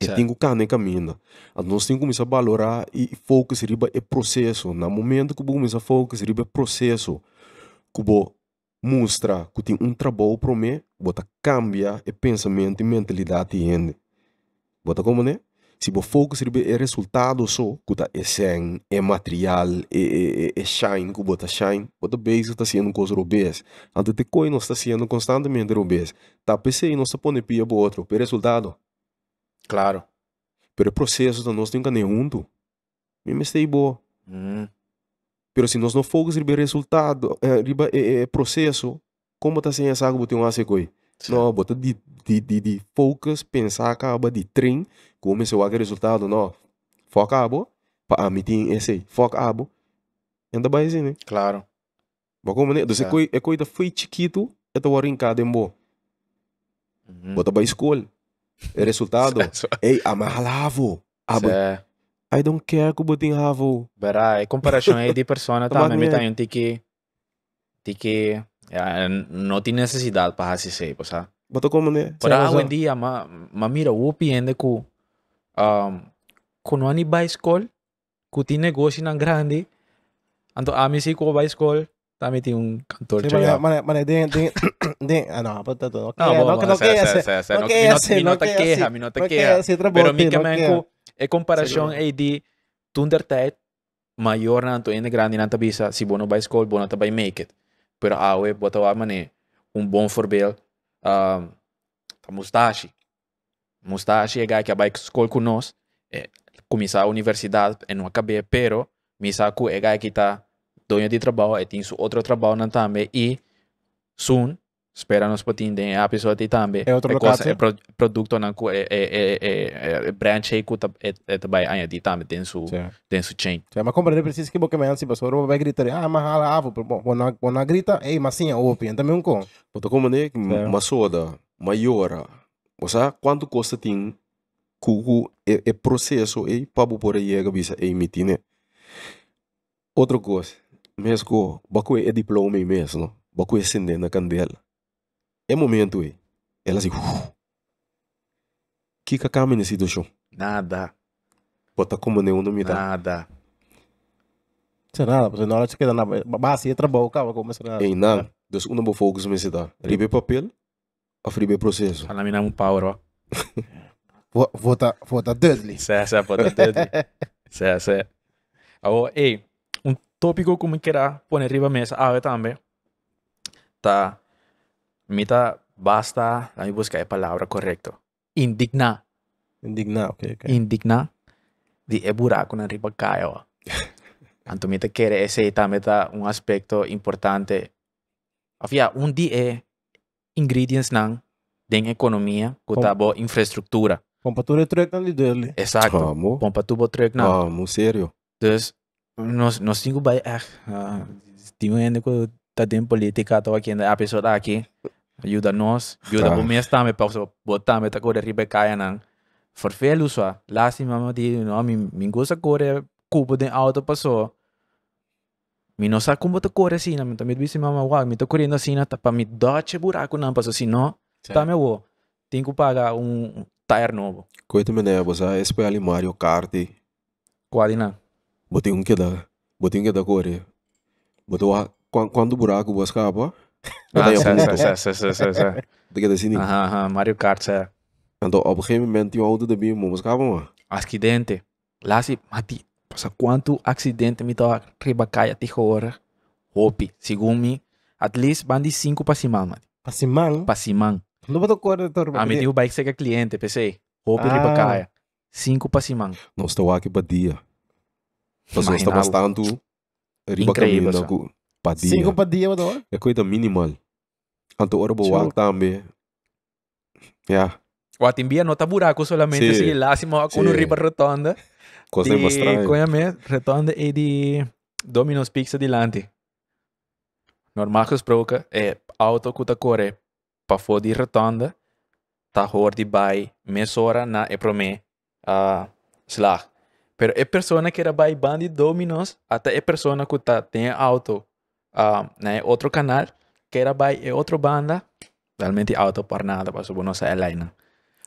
eu tenho carne caminho. Nós temos que começar a valorar e foco se riba é processo. No momento que eu começar a foco se riba é processo, que você mostra que tem um trabalho para mim, cambia o pensamento e mentalidade. Você como, né? se o foco se é resultado só, que tá sem, é material, é, é, é shine, que bota shine, bota base está sendo coisa robês. Antes de coi nós está sendo constantemente robês. Tá pensei Não está pondo pia para outro, para o resultado. Claro. Para o processo não nós nunca nenhum junto. Me mestei boa. Hum. Mm. Pero se nós não focamos em resultado, em eh, processo, como está sendo essa água que tem um Não, bota de, de, de focus, pensar acaba de trem, como a o resultado não. Foca abo, para emitir esse, foca abo, ainda vai assim, né? Claro. Mas como, né? Você é. é coisa foi chiquito, é tu arrancado em boa. Uhum. Bota para escolha. É resultado. [laughs] É Ei, amarralavo. Oh. Ah, abo. É. I don't care que eu ravo. Berá, ah, é comparação aí de persona [laughs] tá, mas me tá, tem que... Tem que... Ah, não tem necessidade para assistir, tipo, sabe? Pero hoy Para buen día ma ma mira wopi ende ku um kuno ani negocio grande. Anto ami si ko bicycle tami un cantor. Sí, mane mane [coughs] ah, pues, no, no, no, no, no, no, no Pero que comparación AD Thunder mayor no, en grande si bono bicycle no, no, no, make it. Pero awe no, mane un bon no, uh, Mustache. Mustache é que vai escolher conosco. É, começar a universidade, e é não acabei, pero Misaku é que está dono de trabalho, e é, tem outro trabalho também, e soon Speranos potindin episodi tambi. E otro lokatsi? E, pro, produkto nan é é é e, e, e branche ku ta et, et bai anya di tambi ten su, yeah. ten su chain. Yeah, ma comprende precis que me mean para pasoro vai gritar, ah, ma hala avo, bona bona grita, ei, mas sim, o pin também um com. Boto como ne, uma soda, maior ou seja quanto custa tem ku é e processo e pabu por aí a bisa e mitine. outra coisa, mesmo, bacu é diploma mesmo, bacu é sendo na candela. É momento, ué. Ela assim. Uf. Kika Carmen nesse do chão. Nada. Bota como nenhum no mitad. Nada. Sei nada, porque na hora que você na base, entra bom, calma, começa a. Ei, não. Dos um bom fogo, me se dá. Ribe papel, afribe processo. Fala, me dá um power, ó. Vota, vota deadly. Certo, certo, vota deadly. certo, certo. Agora, ei, um tópico como que era pôr em riba mesa, ah, eu também. Tá. Mita, basta, dame busca de palabra correcto. Indigna. Indigna, ok, Indigna. Di e buraco na riba caio. Anto mita quiere ese meta un aspecto importante. Afia, un di ingredientes eh, ingredients nan den economía, kutabo infraestructura. Pompa tu retrek eh? Exacto. Como? Pompa tu trek serio. entonces nos, nos que bay ah, Uh, ah, yende tá tem política, tô aqui, a pessoa tá aqui, ajuda nós, ajuda tá. o mês também, para botar, me tá com a ribecaia, não. Forfelo só, lá sim, mamãe, não, me gosta correr, cubo de auto passou. Mi não sabe como tá correndo assim, não, tá me disse, mamãe, uau, me tá correndo assim, tá para me dar buraco, não, passou assim, não, tá meu, tem que pagar um tire novo. Coita me né, você é espelho Mario Kart. Qual é, não? Botei um que dá, botei um que dá correr. Botou quando o buraco você apa ah, sei, sei, sei, sei, sei. Dekat sini. Aha, aha, Mario Kart saya. Então, op een gegeven moment, die auto de bier, mas kapan mah? Accidente. mati. Pasa quanto acidente me tava ribacaya te hora. Hopi, segundo me, at least bandi cinco para cima, mati. Para cima? Para cima. Não vou tocar torba. Ah, me deu bike seca cliente, pensei. Hopi ah. ribacaya. 5 para cima. Não estou aqui para dia. Mas nós estamos tanto ribacaya. Incrível per dia. Cinco per dia, betul? Ja, minimal. Anto orang bawa tambe. Ya. O atimbia nota buraco solamente sí. lá se mova com sí. riba rotonda. Cosa di, mostrar. Coia me rotonda e di Domino's eh, eh, Pizza di lanti. Normal que provoca é auto cuta core pa fo di rotonda ta hor di bai mesora na e eh, prome a uh, slag. Pero é persona que era bai bandi Domino's até é persona que tá tem auto uh, otro canal que era by eh, otra banda, realmente autoparnada para pues, Buenos Aires.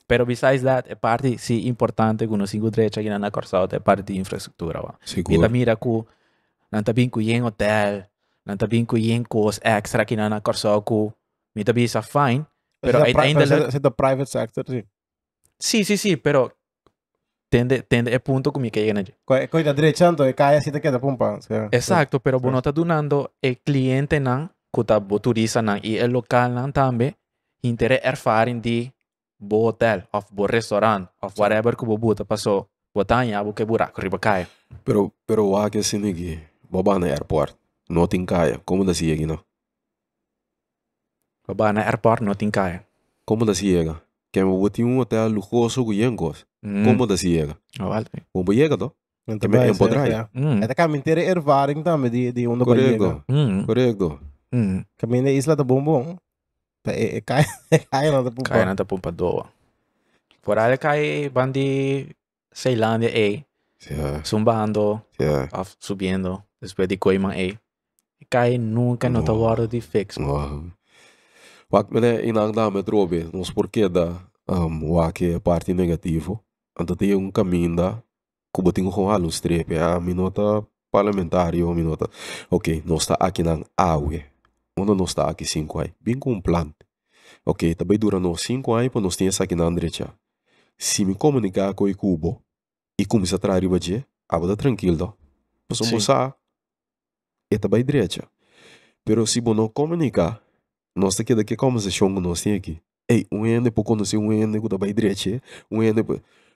Pero besides that, es eh, parte sí importante que nós que que na Corsal, de parte de infraestructura, va, y mira que no está bem en hotel, no está bem en cosas extra que na Corsal que me está fine. Pero é ainda... É private sector, sí sí, sí, sí, pero tende, tende el punto come que llegan allí. co direttando e caia siete que da pumpa. Exacto, pero sì, però sì. donando e cliente nan kuta boturisa nan e el local nan tambe intere erfaring di bo hotel of bo restaurant of whatever que bo buta passo botanya bo che buraco riba caia. qué però wa che se negi bobana airport no tin caia come da si egino. Bobana airport no tin caia. Como da si me tiene un hotel lujoso con Mm. Como si llega? Como ah, llega, todo Então, também é empoderar. que ¿Cómo de, de onde la ¿Cómo Correto. la isla de ¿Cómo pumpa. Por bandi Ceilândia, a Yeah. Zumbando. Yeah. Af, ah, subiendo. Después de Coima, ¿Cómo cae nunca no, no. de fix. Wak mene inang da me trobe, nos porquê da um, wake parte negativo, anta tem um caminho da kubuting ko halong strepe, a minota parlamentário, minota. Ok, nós está aqui na awe, onde nós está aqui cinco aí, bem com um Ok, também dura nos cinco aí, para nós tem essa aqui na direita. Se me comunicar com o cubo e começar a trair o badje, abra tranquilo, posso almoçar, e também direita. Pero se si não comunicar, nós que daqui é como se chongo nós tem aqui ei um ende quando se um ende quando vai direito um ende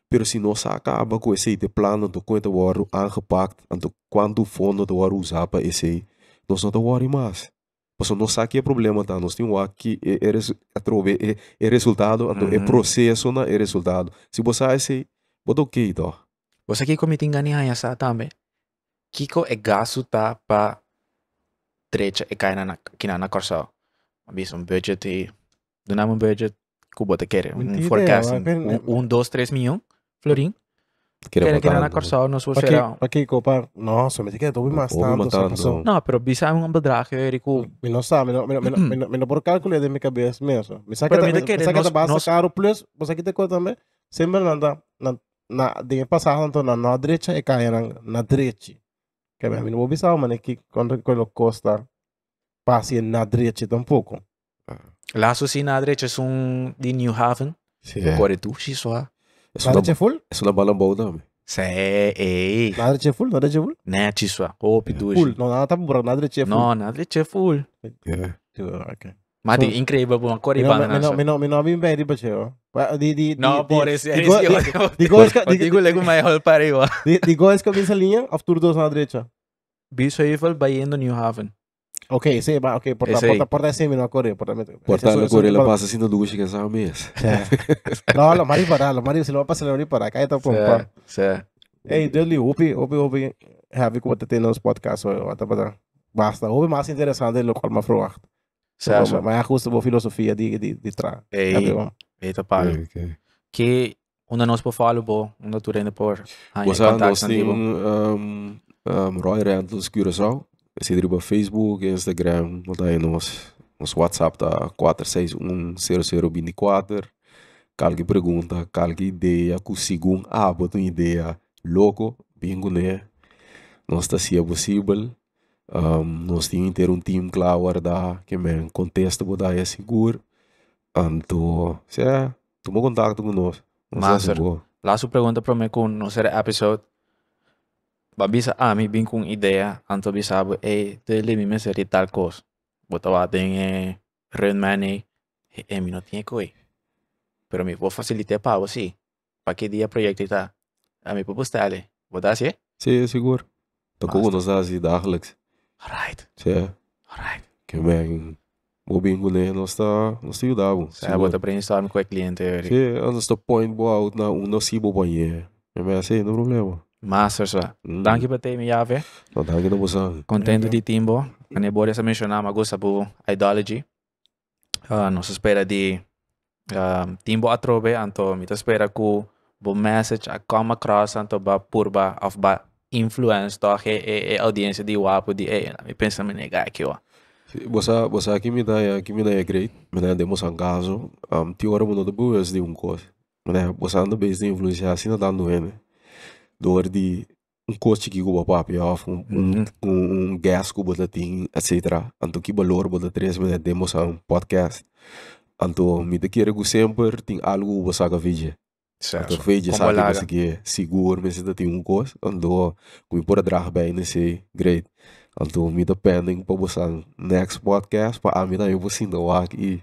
pero se nós acaba com esse te plano do quanto o ouro arrepacto anto quando o fundo do ouro usar para esse nós não temos mais porque nós sabe que é problema tá nós temos aqui é é, é, é, é resultado anto é uhum. processo na é resultado se você é esse bota ok então você aqui comete aí essa também Kiko é gasto tá para trecha e cai na na corção avisa, un budget de, donamos un budget cubo te quiere, un Mentira, forecasting, un, un 2, 3 millones, florín, Quiero que eran acordados no sucederá. Aqui, copar, nossa, mas que tuve más tanto. No, pero bisa um bedrag, Erico. Y no sabe, no, não, me não por cálculo de minha cabeça eso. Me saca da que saca da caro plus, pues aquí te conta também, sempre na na na de passado então na na direita e cai na na direita. Que me não vou bisa, mas que con que lo costa. pase en la derecha tampoco. Lazo sin la derecha es un de New Haven. Sí. Corre tú, si soa. ¿Es una derecha full? Es una bala boa também. Sí, ey. ¿La derecha full? ¿La derecha full? Ne, si soa. O pitu. Full. No, nada tampoco, pero la derecha full. No, la derecha full. Yeah. Okay. Mas so, é incrível, bom, coribana. Não, não, não, não, bem bem, tipo, cheio. Di, di, não, por isso, é isso. Digo, digo, digo, mais hol para eu. Digo, es que vem essa linha, auf Tour 2 na direita. Bicho aí, vai indo New Haven. Ok, sì, ma ok, porta, sei... porta, porta insieme a Corea. por porta a Corea, la pasa haciendo due que sabe mes. No, lo mari para, lo mari se lo va a pasar, lo mari para, cae por Sí, sí. Ei, Dudley, upi, upi, upi, have te come nos podcasts, ou até para basta, upi mais interessante, lo qual me vroagt. Certo. Mas é justo boa filosofia de, de, de trás. Ei, eita, pai. Que onde nos por falo, bom, onde tu ainda por. Você nós tem um, um, Roy Randles Curaçao. Você dribla é Facebook, Instagram, daí tá nós, nosso WhatsApp tá 4610024. Calque pergunta, calque ideia, consigo um abato uma ideia louco, bem né. Nós está se assim, é possível. Um, nós temos que ter um time claro guardar que me contesta botar é seguro. Então, se é, toma contato com nós. Mas, lá sua pergunta para mim com o nosso episódio Babisa ah, ami bem com ideia, anto bisabo, ei, eh, te le mime seri tal cos. Botava tem eh, red money, e eh, eh, mi no tiene coi. Pero mi vou facilitar pago, sim. pa que dia projeto está? A ah, mi pupo stale. Botar assim? Sim, seguro. Tá com o nosso assim dagelijks. Alright. Sim. Eh. Alright. Que bem. O bingo né, nós tá, nós tá ajudado. Sim, bota brainstorm com o cliente. Sim, nós tá point boa out na sibo um nocivo banheiro. É assim, não problema. Masters lá. Mm. Thank you me tayo miyave. No, thank you na po sa. Contento di timbo. a bori sa mencionar mago sa po ideology. Ah, no sa spera di uh, ah, timbo atrobe anto mita tá espera ku bo message a come across anto ba purba of ba influence to ke e, e audiência di wapo di e na mi pensa me negar aqui ó. Você, você aqui me dá, aqui me dá é great, me dá demos um caso, um, te ora mundo de boas de um coisa, né? Você ando bem de influenciar assim, não dá doendo doordi un coach ki kuba papi of um um um um, un mm-hmm. guest kuba da ting etc anto que balor bo da tres me demo um un podcast anto mi de kere ku sempre ting algo kuba saga vije certo então vije sabe que se que seguro me se da ting um coach anto ku mi pora drag bem nesse great anto mi da para pa bosan next podcast pa amina eu bosin da wak i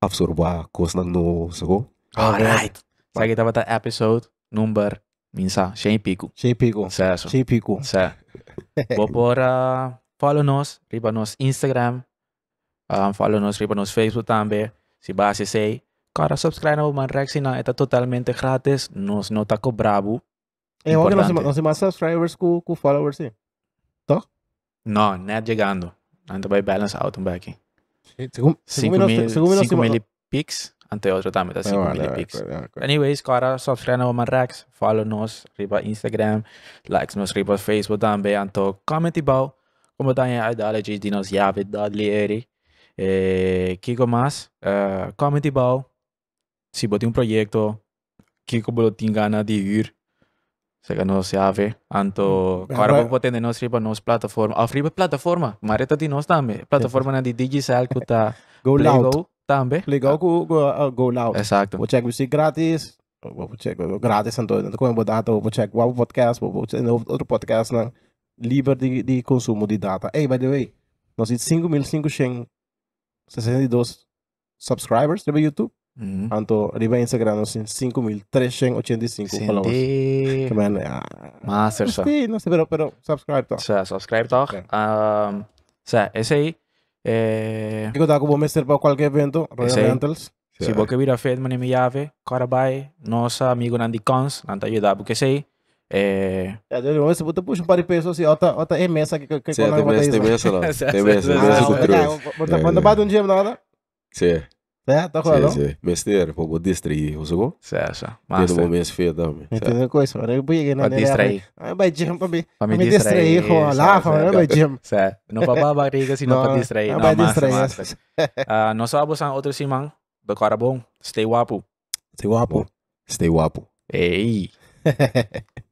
absorba coach nang no so Alright. Sa kita ba ta episode number Minsa, Shane Pico. Shane Pico. Certo. Shane Pico. Certo. Vou por uh, nos riba nos Instagram, um, ah, follow-nos, riba nos Facebook também, se base sei. Cara, subscribe na Woman Rexina, é totalmente grátis, nos não com cobrado. É agora não se mais subscribers com, com followers, sim? Tá? Não, não é chegando. Ainda vai balancear out um back. 5 mil, mil, mil ante otro también, así como pics. Anyways, cara, subscribe a Oman Rex, follow nos, riba Instagram, likes nos, riba Facebook también, anto comment about, como también tá ideology, dinos llave, dadli eri, eh, Kiko más, uh, eh, comment se si um un proyecto, Kiko bolo tingana de ir, Sega nos jave, anto cara hum. vamos poten de nos riba nos plataforma, of ah, plataforma, mareta tá de nos también, plataforma na di que kuta tá Go Play Go. También. Ligado con go, go Loud. Uh, Exacto. Vou check música gratis. Vou check grátis, então, como eu data, vou check o podcast, vou check outro podcast, né? Livre de, de consumo di data. Hey, by the way, nós temos 5.562 subscribers no YouTube. Mm -hmm. Anto, arriba Instagram nos 5.385 followers. Que man, ah, Master, so. no sé, pero, pero subscribe toch. Sí, subscribe toch. Okay. Um, ese Eh, Digo, Daco, vos me para qualquer evento, Royal Rentals. Si vos que a Fedman e mi llave, Carabai, nosa amigo Nandi Cons, nanta ayuda, porque sei. É. Você puxa um par de pessoas assim, outra, outra é eh, mesa que que Sim, tem mesa, tem mesa, tem [laughs] mesa. Quando bate um dia nada. Sim é Tá rolando? Sim, sim. Mestiere, poco distrair, usou? Certo. Mas no momento feio também. Entendeu coisa? Mas eu peguei na né? nele. distrair. ah vai jam para me. Para me distrair, rola lá, para vai jam. Certo. Não para barriga, senão assim, para distrair. Não vai distrair. [laughs] Ah, não só abusar outro simão. Do cara bom. Stay wapo. Stay wapo. Stay wapo. Ei. [laughs]